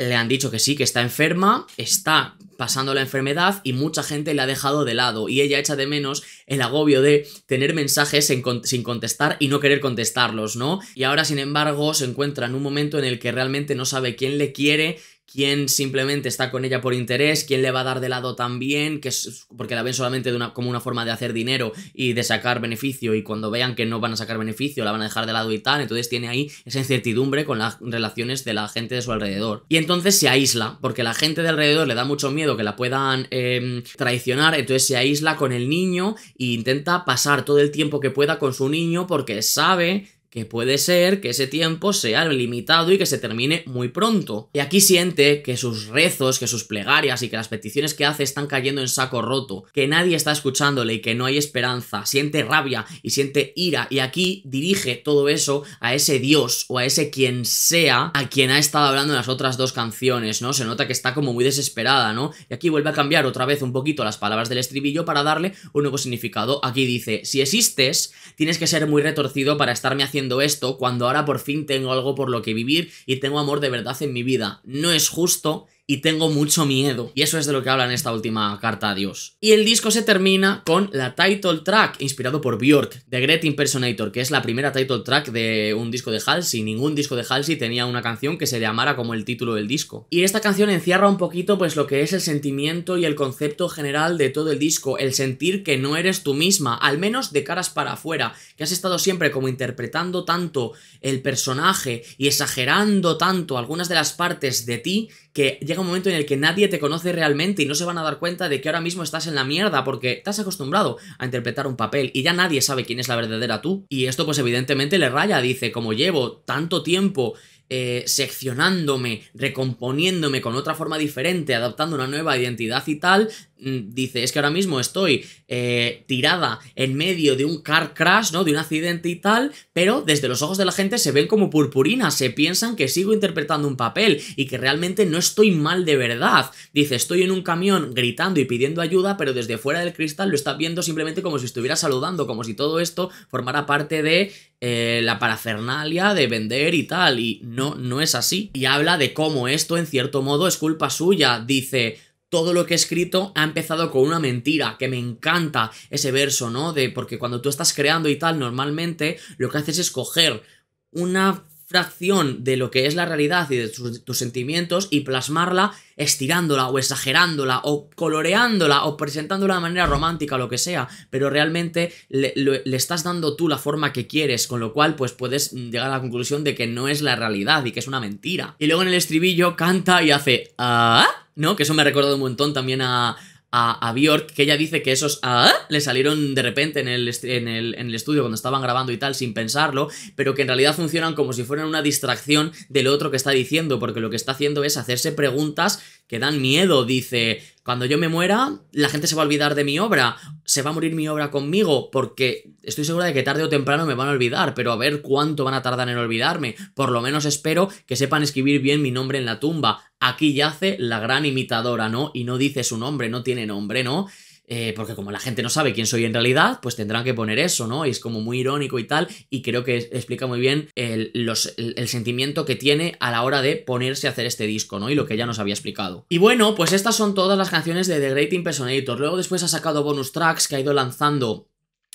le han dicho que sí, que está enferma, está pasando la enfermedad y mucha gente le ha dejado de lado y ella echa de menos el agobio de tener mensajes sin contestar y no querer contestarlos, ¿no? Y ahora, sin embargo, se encuentra en un momento en el que realmente no sabe quién le quiere quién simplemente está con ella por interés, quién le va a dar de lado también, que es porque la ven solamente como una forma de hacer dinero y de sacar beneficio, y cuando vean que no van a sacar beneficio, la van a dejar de lado y tal, entonces tiene ahí esa incertidumbre con las relaciones de la gente de su alrededor. Y entonces se aísla, porque la gente de alrededor le da mucho miedo que la puedan em, traicionar, entonces se aísla con el niño e intenta pasar todo el tiempo que pueda con su niño porque sabe que puede ser que ese tiempo sea limitado y que se termine muy pronto. Y aquí siente que sus rezos, que sus plegarias y que las peticiones que hace están cayendo en saco roto, que nadie está escuchándole y que no hay esperanza, siente rabia y siente ira y aquí dirige todo eso a ese dios o a ese quien sea a quien ha estado hablando en las otras dos canciones, ¿no? Se nota que está como muy desesperada, ¿no? Y aquí vuelve a cambiar otra vez un poquito las palabras del estribillo para darle un nuevo significado. Aquí dice, si existes, tienes que ser muy retorcido para estarme haciendo esto cuando ahora por fin tengo algo por lo que vivir y tengo amor de verdad en mi vida. No es justo y tengo mucho miedo. Y eso es de lo que habla en esta última carta a Dios. Y el disco se termina con la title track, inspirado por Björk, de Great Impersonator, que es la primera title track de un disco de Halsey. Ningún disco de Halsey tenía una canción que se llamara como el título del disco. Y esta canción encierra un poquito pues lo que es el sentimiento y el concepto general de todo el disco, el sentir que no eres tú misma, al menos de caras para afuera, que has estado siempre como interpretando tanto el personaje y exagerando tanto algunas de las partes de ti que llega un momento en el que nadie te conoce realmente y no se van a dar cuenta de que ahora mismo estás en la mierda porque te has acostumbrado a interpretar un papel y ya nadie sabe quién es la verdadera tú. Y esto pues evidentemente le raya, dice, como llevo tanto tiempo eh, seccionándome, recomponiéndome con otra forma diferente, adaptando una nueva identidad y tal, Mm, dice, es que ahora mismo estoy eh, tirada en medio de un car crash, ¿no? De un accidente y tal, pero desde los ojos de la gente se ven como purpurinas, se piensan que sigo interpretando un papel y que realmente no estoy mal de verdad. Dice, estoy en un camión gritando y pidiendo ayuda, pero desde fuera del cristal lo está viendo simplemente como si estuviera saludando, como si todo esto formara parte de eh, la parafernalia de vender y tal, y no, no es así. Y habla de cómo esto en cierto modo es culpa suya, dice todo lo que he escrito ha empezado con una mentira, que me encanta ese verso, ¿no? De porque cuando tú estás creando y tal, normalmente lo que haces es coger una fracción de lo que es la realidad y de tus, sentimientos y plasmarla estirándola o exagerándola o coloreándola o presentándola de manera romántica, lo que sea, pero realmente le, estás dando tú la forma que quieres, con lo cual pues puedes llegar a la conclusión de que no es la realidad y que es una mentira. Y luego en el estribillo canta y hace... Ah", ¿no? Que eso me ha recordado un montón también a, a, Bjork, que ella dice que esos ah, le salieron de repente en el, en, el, en el, estudio cuando estaban grabando y tal, sin pensarlo, pero que en realidad funcionan como si fueran una distracción del otro que está diciendo, porque lo que está haciendo es hacerse preguntas que dan miedo. Dice, cuando yo me muera, la gente se va a olvidar de mi obra, se va a morir mi obra conmigo, porque estoy segura de que tarde o temprano me van a olvidar, pero a ver cuánto van a tardar en olvidarme. Por lo menos espero que sepan escribir bien mi nombre en la tumba. Aquí yace la gran imitadora, ¿no? Y no dice su nombre, no tiene nombre, ¿no? Eh, porque como la gente no sabe quién soy en realidad, pues tendrán que poner eso, ¿no? Y es como muy irónico y tal, y creo que explica muy bien el, sentimiento que tiene a la hora de ponerse a hacer este disco, ¿no? Y lo que ya nos había explicado. Y bueno, pues estas son todas las canciones de The Great Impersonator. Luego después ha sacado bonus tracks que ha ido lanzando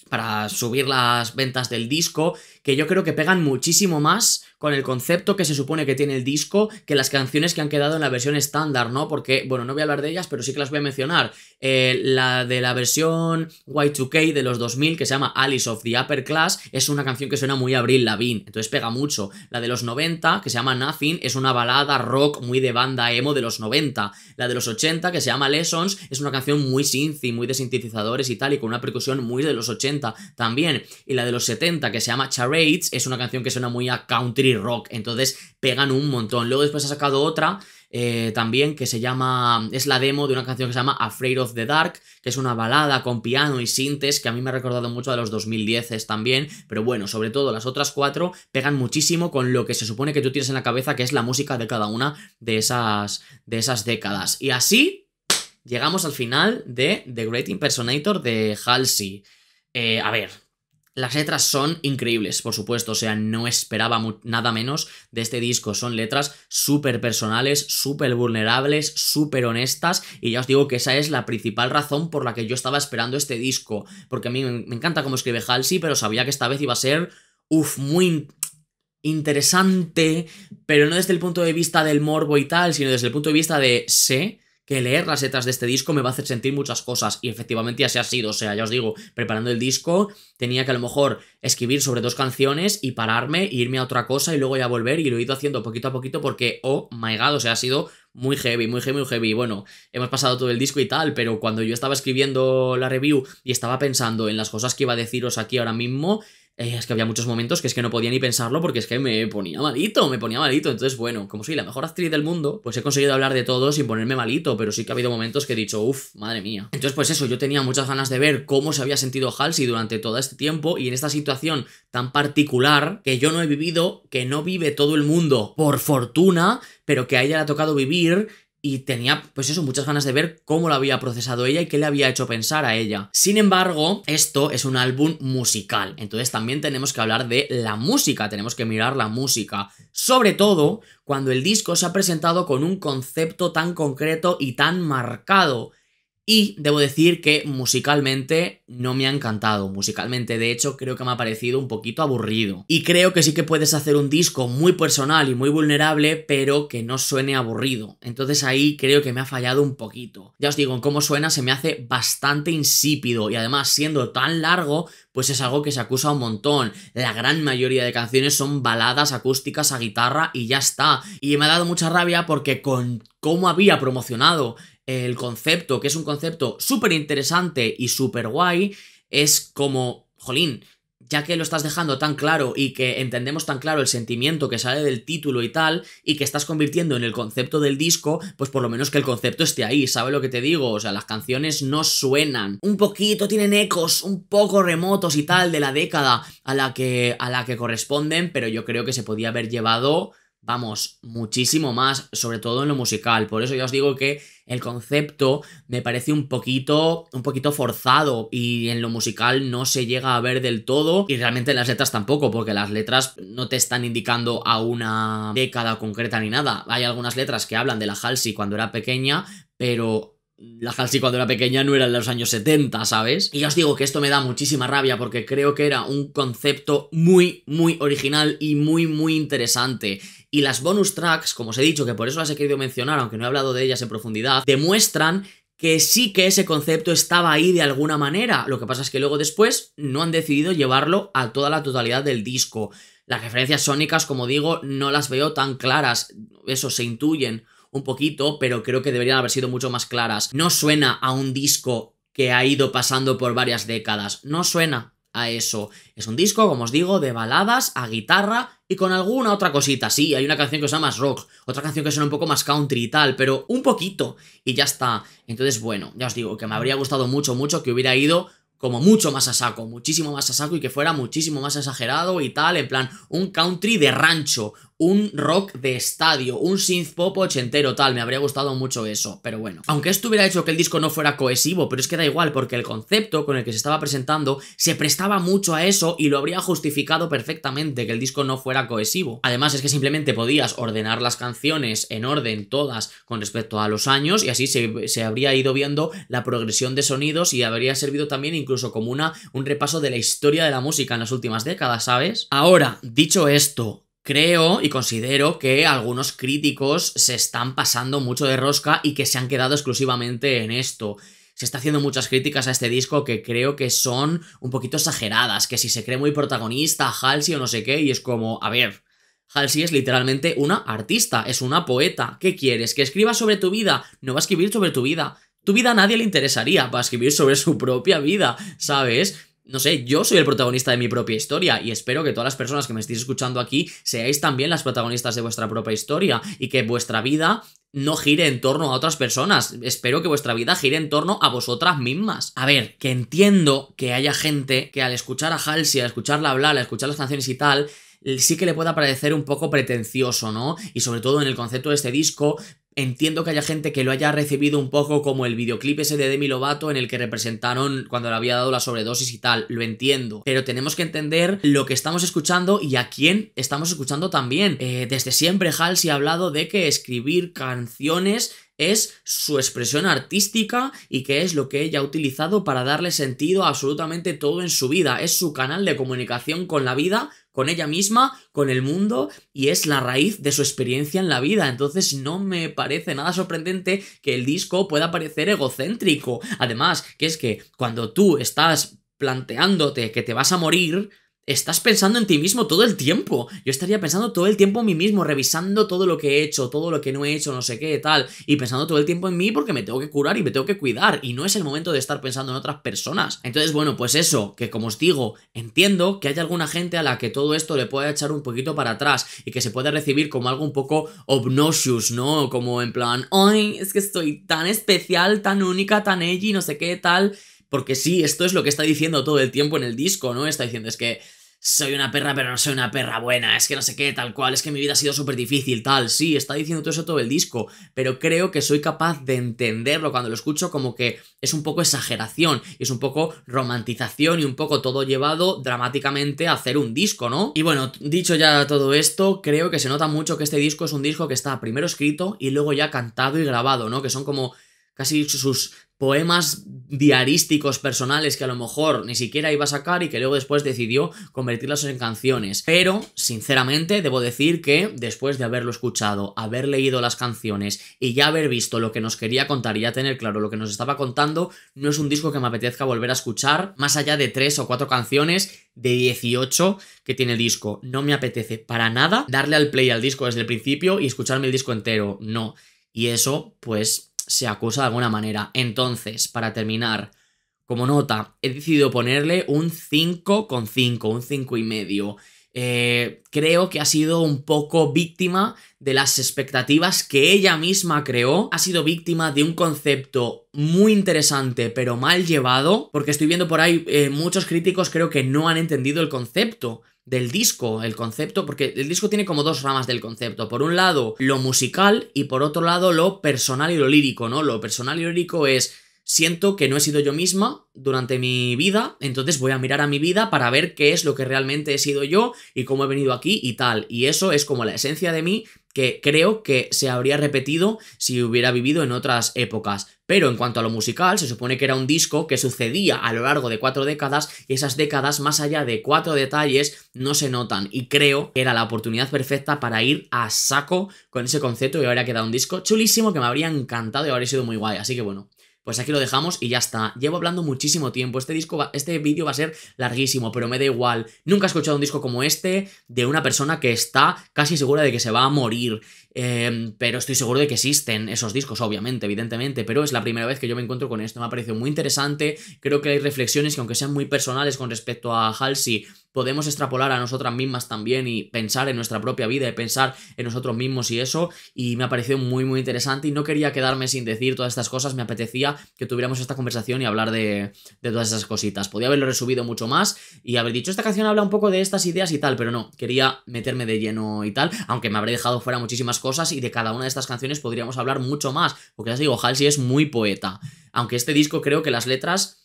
para subir las ventas del disco, que yo creo que pegan muchísimo más con el concepto que se supone que tiene el disco que las canciones que han quedado en la versión estándar, ¿no? Porque, bueno, no voy a hablar de ellas, pero sí que las voy a mencionar. Eh, la de la versión Y2K de los 2000, que se llama Alice of the Upper Class, es una canción que suena muy a Abril Lavigne, entonces pega mucho. La de los 90, que se llama Nothing, es una balada rock muy de banda emo de los 90. La de los 80, que se llama Lessons, es una canción muy y muy de sintetizadores y tal, y con una percusión muy de los 80 también. Y la de los 70, que se llama Charades, es una canción que suena muy a country rock. Entonces pegan un montón. Luego después ha sacado otra eh, también que se llama. Es la demo de una canción que se llama Afraid of the Dark, que es una balada con piano y sintes que a mí me ha recordado mucho a los 2010 también. Pero bueno, sobre todo las otras cuatro pegan muchísimo con lo que se supone que tú tienes en la cabeza, que es la música de cada una de esas, de esas décadas. Y así llegamos al final de The Great Impersonator de Halsey. Eh, a ver, las letras son increíbles, por supuesto, o sea, no esperaba nada menos de este disco. Son letras súper personales, súper vulnerables, súper honestas y ya os digo que esa es la principal razón por la que yo estaba esperando este disco, porque a mí me encanta cómo escribe Halsey, pero sabía que esta vez iba a ser, uff, muy interesante, pero no desde el punto de vista del morbo y tal, sino desde el punto de vista de sé que leer las letras de este disco me va a hacer sentir muchas cosas. Y efectivamente así ha sido. O sea, ya os digo, preparando el disco tenía que a lo mejor escribir sobre dos canciones y pararme, irme a otra cosa y luego ya volver. Y lo he ido haciendo poquito a poquito porque, oh my god, o sea, ha sido muy heavy, muy heavy, muy heavy. Bueno, hemos pasado todo el disco y tal, pero cuando yo estaba escribiendo la review y estaba pensando en las cosas que iba a deciros aquí ahora mismo, eh, es que había muchos momentos que es que no podía ni pensarlo porque es que me ponía malito, me ponía malito. Entonces, bueno, como soy la mejor actriz del mundo, pues he conseguido hablar de todo sin ponerme malito, pero sí que ha habido momentos que he dicho, uff, madre mía. Entonces, pues eso, yo tenía muchas ganas de ver cómo se había sentido Halsey durante todo este tiempo y en esta situación tan particular que yo no he vivido, que no vive todo el mundo, por fortuna, pero que a ella le ha tocado vivir y tenía, pues eso, muchas ganas de ver cómo lo había procesado ella y qué le había hecho pensar a ella. Sin embargo, esto es un álbum musical, entonces también tenemos que hablar de la música, tenemos que mirar la música, sobre todo cuando el disco se ha presentado con un concepto tan concreto y tan marcado. Y debo decir que musicalmente no me ha encantado. Musicalmente, de hecho, creo que me ha parecido un poquito aburrido. Y creo que sí que puedes hacer un disco muy personal y muy vulnerable, pero que no suene aburrido. Entonces ahí creo que me ha fallado un poquito. Ya os digo, en cómo suena se me hace bastante insípido. Y además, siendo tan largo, pues es algo que se acusa un montón. La gran mayoría de canciones son baladas acústicas a guitarra y ya está. Y me ha dado mucha rabia porque con cómo había promocionado el concepto, que es un concepto súper interesante y súper guay, es como, jolín, ya que lo estás dejando tan claro y que entendemos tan claro el sentimiento que sale del título y tal, y que estás convirtiendo en el concepto del disco, pues por lo menos que el concepto esté ahí, ¿sabes lo que te digo? O sea, las canciones no suenan, un poquito tienen ecos, un poco remotos y tal de la década a la que, a la que corresponden, pero yo creo que se podía haber llevado vamos, muchísimo más, sobre todo en lo musical. Por eso ya os digo que el concepto me parece un poquito, un poquito forzado y en lo musical no se llega a ver del todo y realmente en las letras tampoco, porque las letras no te están indicando a una década concreta ni nada. Hay algunas letras que hablan de la Halsey cuando era pequeña, pero la Halsey cuando era pequeña no era en los años 70, ¿sabes? Y ya os digo que esto me da muchísima rabia porque creo que era un concepto muy, muy original y muy, muy interesante. Y las bonus tracks, como os he dicho, que por eso las he querido mencionar, aunque no he hablado de ellas en profundidad, demuestran que sí que ese concepto estaba ahí de alguna manera. Lo que pasa es que luego después no han decidido llevarlo a toda la totalidad del disco. Las referencias sónicas, como digo, no las veo tan claras. Eso se intuyen un poquito, pero creo que deberían haber sido mucho más claras. No suena a un disco que ha ido pasando por varias décadas. No suena a eso. Es un disco, como os digo, de baladas a guitarra y con alguna otra cosita, sí, hay una canción que suena más rock, otra canción que suena un poco más country y tal, pero un poquito, y ya está. Entonces, bueno, ya os digo, que me habría gustado mucho, mucho que hubiera ido como mucho más a saco, muchísimo más a saco y que fuera muchísimo más exagerado y tal, en plan, un country de rancho, un rock de estadio, un synth pop ochentero tal, me habría gustado mucho eso, pero bueno. Aunque esto hubiera hecho que el disco no fuera cohesivo, pero es que da igual porque el concepto con el que se estaba presentando se prestaba mucho a eso y lo habría justificado perfectamente que el disco no fuera cohesivo. Además es que simplemente podías ordenar las canciones en orden todas con respecto a los años y así se, habría ido viendo la progresión de sonidos y habría servido también incluso como una, un repaso de la historia de la música en las últimas décadas, ¿sabes? Ahora, dicho esto, Creo y considero que algunos críticos se están pasando mucho de rosca y que se han quedado exclusivamente en esto se está haciendo muchas críticas a este disco que creo que son un poquito exageradas, que si se cree muy protagonista, Halsey o no sé qué, y es como, a ver, Halsey es literalmente una artista, es una poeta, ¿qué quieres? ¿Que escriba sobre tu vida? No va a escribir sobre tu vida. Tu vida a nadie le interesaría, va a escribir sobre su propia vida, ¿sabes? no sé, yo soy el protagonista de mi propia historia y espero que todas las personas que me estéis escuchando aquí seáis también las protagonistas de vuestra propia historia y que vuestra vida no gire en torno a otras personas. Espero que vuestra vida gire en torno a vosotras mismas. A ver, que entiendo que haya gente que al escuchar a Halsey, al escucharla hablar, al escuchar las canciones y tal, sí que le pueda parecer un poco pretencioso, ¿no? Y sobre todo en el concepto de este disco, Entiendo que haya gente que lo haya recibido un poco como el videoclip ese de Demi Lovato en el que representaron cuando le había dado la sobredosis y tal, lo entiendo. Pero tenemos que entender lo que estamos escuchando y a quién estamos escuchando también. Eh, desde siempre Halsey ha hablado de que escribir canciones es su expresión artística y que es lo que ella ha utilizado para darle sentido a absolutamente todo en su vida. Es su canal de comunicación con la vida con ella misma, con el mundo, y es la raíz de su experiencia en la vida. Entonces no me parece nada sorprendente que el disco pueda parecer egocéntrico. Además, que es que cuando tú estás planteándote que te vas a morir, estás pensando en ti mismo todo el tiempo. Yo estaría pensando todo el tiempo en mí mismo, revisando todo lo que he hecho, todo lo que no he hecho, no sé qué, tal, y pensando todo el tiempo en mí porque me tengo que curar y me tengo que cuidar, y no es el momento de estar pensando en otras personas. Entonces, bueno, pues eso, que como os digo, entiendo que hay alguna gente a la que todo esto le pueda echar un poquito para atrás y que se puede recibir como algo un poco obnoxious, ¿no? Como en plan, ay, es que estoy tan especial, tan única, tan y no sé qué, tal. Porque sí, esto es lo que está diciendo todo el tiempo en el disco, ¿no? Está diciendo es que soy una perra, pero no soy una perra buena, es que no sé qué, tal cual, es que mi vida ha sido súper difícil, tal, sí, está diciendo todo eso todo el disco, pero creo que soy capaz de entenderlo cuando lo escucho como que es un poco exageración, y es un poco romantización y un poco todo llevado dramáticamente a hacer un disco, ¿no? Y bueno, dicho ya todo esto, creo que se nota mucho que este disco es un disco que está primero escrito y luego ya cantado y grabado, ¿no? Que son como casi sus poemas diarísticos personales que a lo mejor ni siquiera iba a sacar y que luego después decidió convertirlas en canciones. Pero, sinceramente, debo decir que después de haberlo escuchado, haber leído las canciones y ya haber visto lo que nos quería contar y ya tener claro lo que nos estaba contando, no es un disco que me apetezca volver a escuchar, más allá de tres o cuatro canciones de 18 que tiene el disco. No me apetece para nada darle al play al disco desde el principio y escucharme el disco entero, no. Y eso, pues, se acusa de alguna manera. Entonces, para terminar, como nota, he decidido ponerle un 5,5, con un 5,5. y medio. Eh, creo que ha sido un poco víctima de las expectativas que ella misma creó. Ha sido víctima de un concepto muy interesante pero mal llevado, porque estoy viendo por ahí eh, muchos críticos creo que no han entendido el concepto del disco, el concepto, porque el disco tiene como dos ramas del concepto. Por un lado, lo musical y por otro lado, lo personal y lo lírico, ¿no? Lo personal y lo lírico es siento que no he sido yo misma durante mi vida, entonces voy a mirar a mi vida para ver qué es lo que realmente he sido yo y cómo he venido aquí y tal. Y eso es como la esencia de mí que creo que se habría repetido si hubiera vivido en otras épocas. Pero en cuanto a lo musical, se supone que era un disco que sucedía a lo largo de cuatro décadas y esas décadas, más allá de cuatro detalles, no se notan. Y creo que era la oportunidad perfecta para ir a saco con ese concepto y habría quedado un disco chulísimo que me habría encantado y habría sido muy guay. Así que bueno, pues aquí lo dejamos y ya está. Llevo hablando muchísimo tiempo, este disco va, este vídeo va a ser larguísimo, pero me da igual. Nunca he escuchado un disco como este de una persona que está casi segura de que se va a morir. Em, pero estoy seguro de que existen esos discos, obviamente, evidentemente, pero es la primera vez que yo me encuentro con esto. Me ha parecido muy interesante, creo que hay reflexiones que aunque sean muy personales con respecto a Halsey, podemos extrapolar a nosotras mismas también y pensar en nuestra propia vida y pensar en nosotros mismos y eso. Y me ha parecido muy, muy interesante y no quería quedarme sin decir todas estas cosas. Me apetecía que tuviéramos esta conversación y hablar de, de todas esas cositas. Podía haberlo resumido mucho más y haber dicho, esta canción habla un poco de estas ideas y tal, pero no, quería meterme de lleno y tal, aunque me habré dejado fuera muchísimas cosas y de cada una de estas canciones podríamos hablar mucho más, porque ya os digo, Halsey es muy poeta. Aunque este disco creo que las letras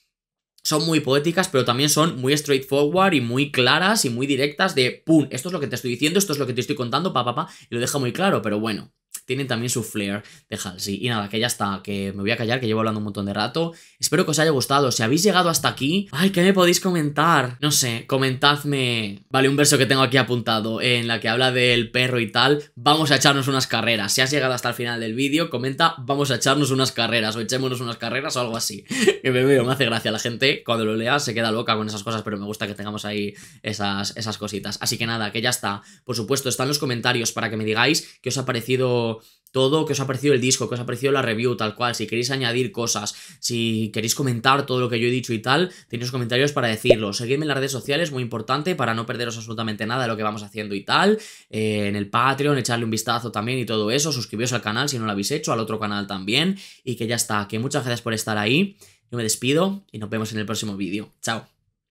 son muy poéticas, pero también son muy straightforward y muy claras y muy directas de, ¡pum! Esto es lo que te estoy diciendo, esto es lo que te estoy contando, papá, pa, pa, y lo deja muy claro, pero bueno. Tienen también su flair de Halsey. Y nada, que ya está, que me voy a callar, que llevo hablando un montón de rato. Espero que os haya gustado. Si habéis llegado hasta aquí, ay, ¿qué me podéis comentar? No sé, comentadme. Vale, un verso que tengo aquí apuntado en la que habla del perro y tal. Vamos a echarnos unas carreras. Si has llegado hasta el final del vídeo, comenta, vamos a echarnos unas carreras o echémonos unas carreras o algo así. que me veo, me hace gracia la gente. Cuando lo lea se queda loca con esas cosas, pero me gusta que tengamos ahí esas, esas cositas. Así que nada, que ya está. Por supuesto, están los comentarios para que me digáis qué os ha parecido todo, que os ha parecido el disco, que os ha parecido la review, tal cual, si queréis añadir cosas, si queréis comentar todo lo que yo he dicho y tal, tenéis comentarios para decirlo. Seguidme en las redes sociales, muy importante, para no perderos absolutamente nada de lo que vamos haciendo y tal. Eh, en el Patreon, echarle un vistazo también y todo eso. Suscribiros al canal si no lo habéis hecho, al otro canal también. Y que ya está, que muchas gracias por estar ahí. Yo me despido y nos vemos en el próximo vídeo. Chao.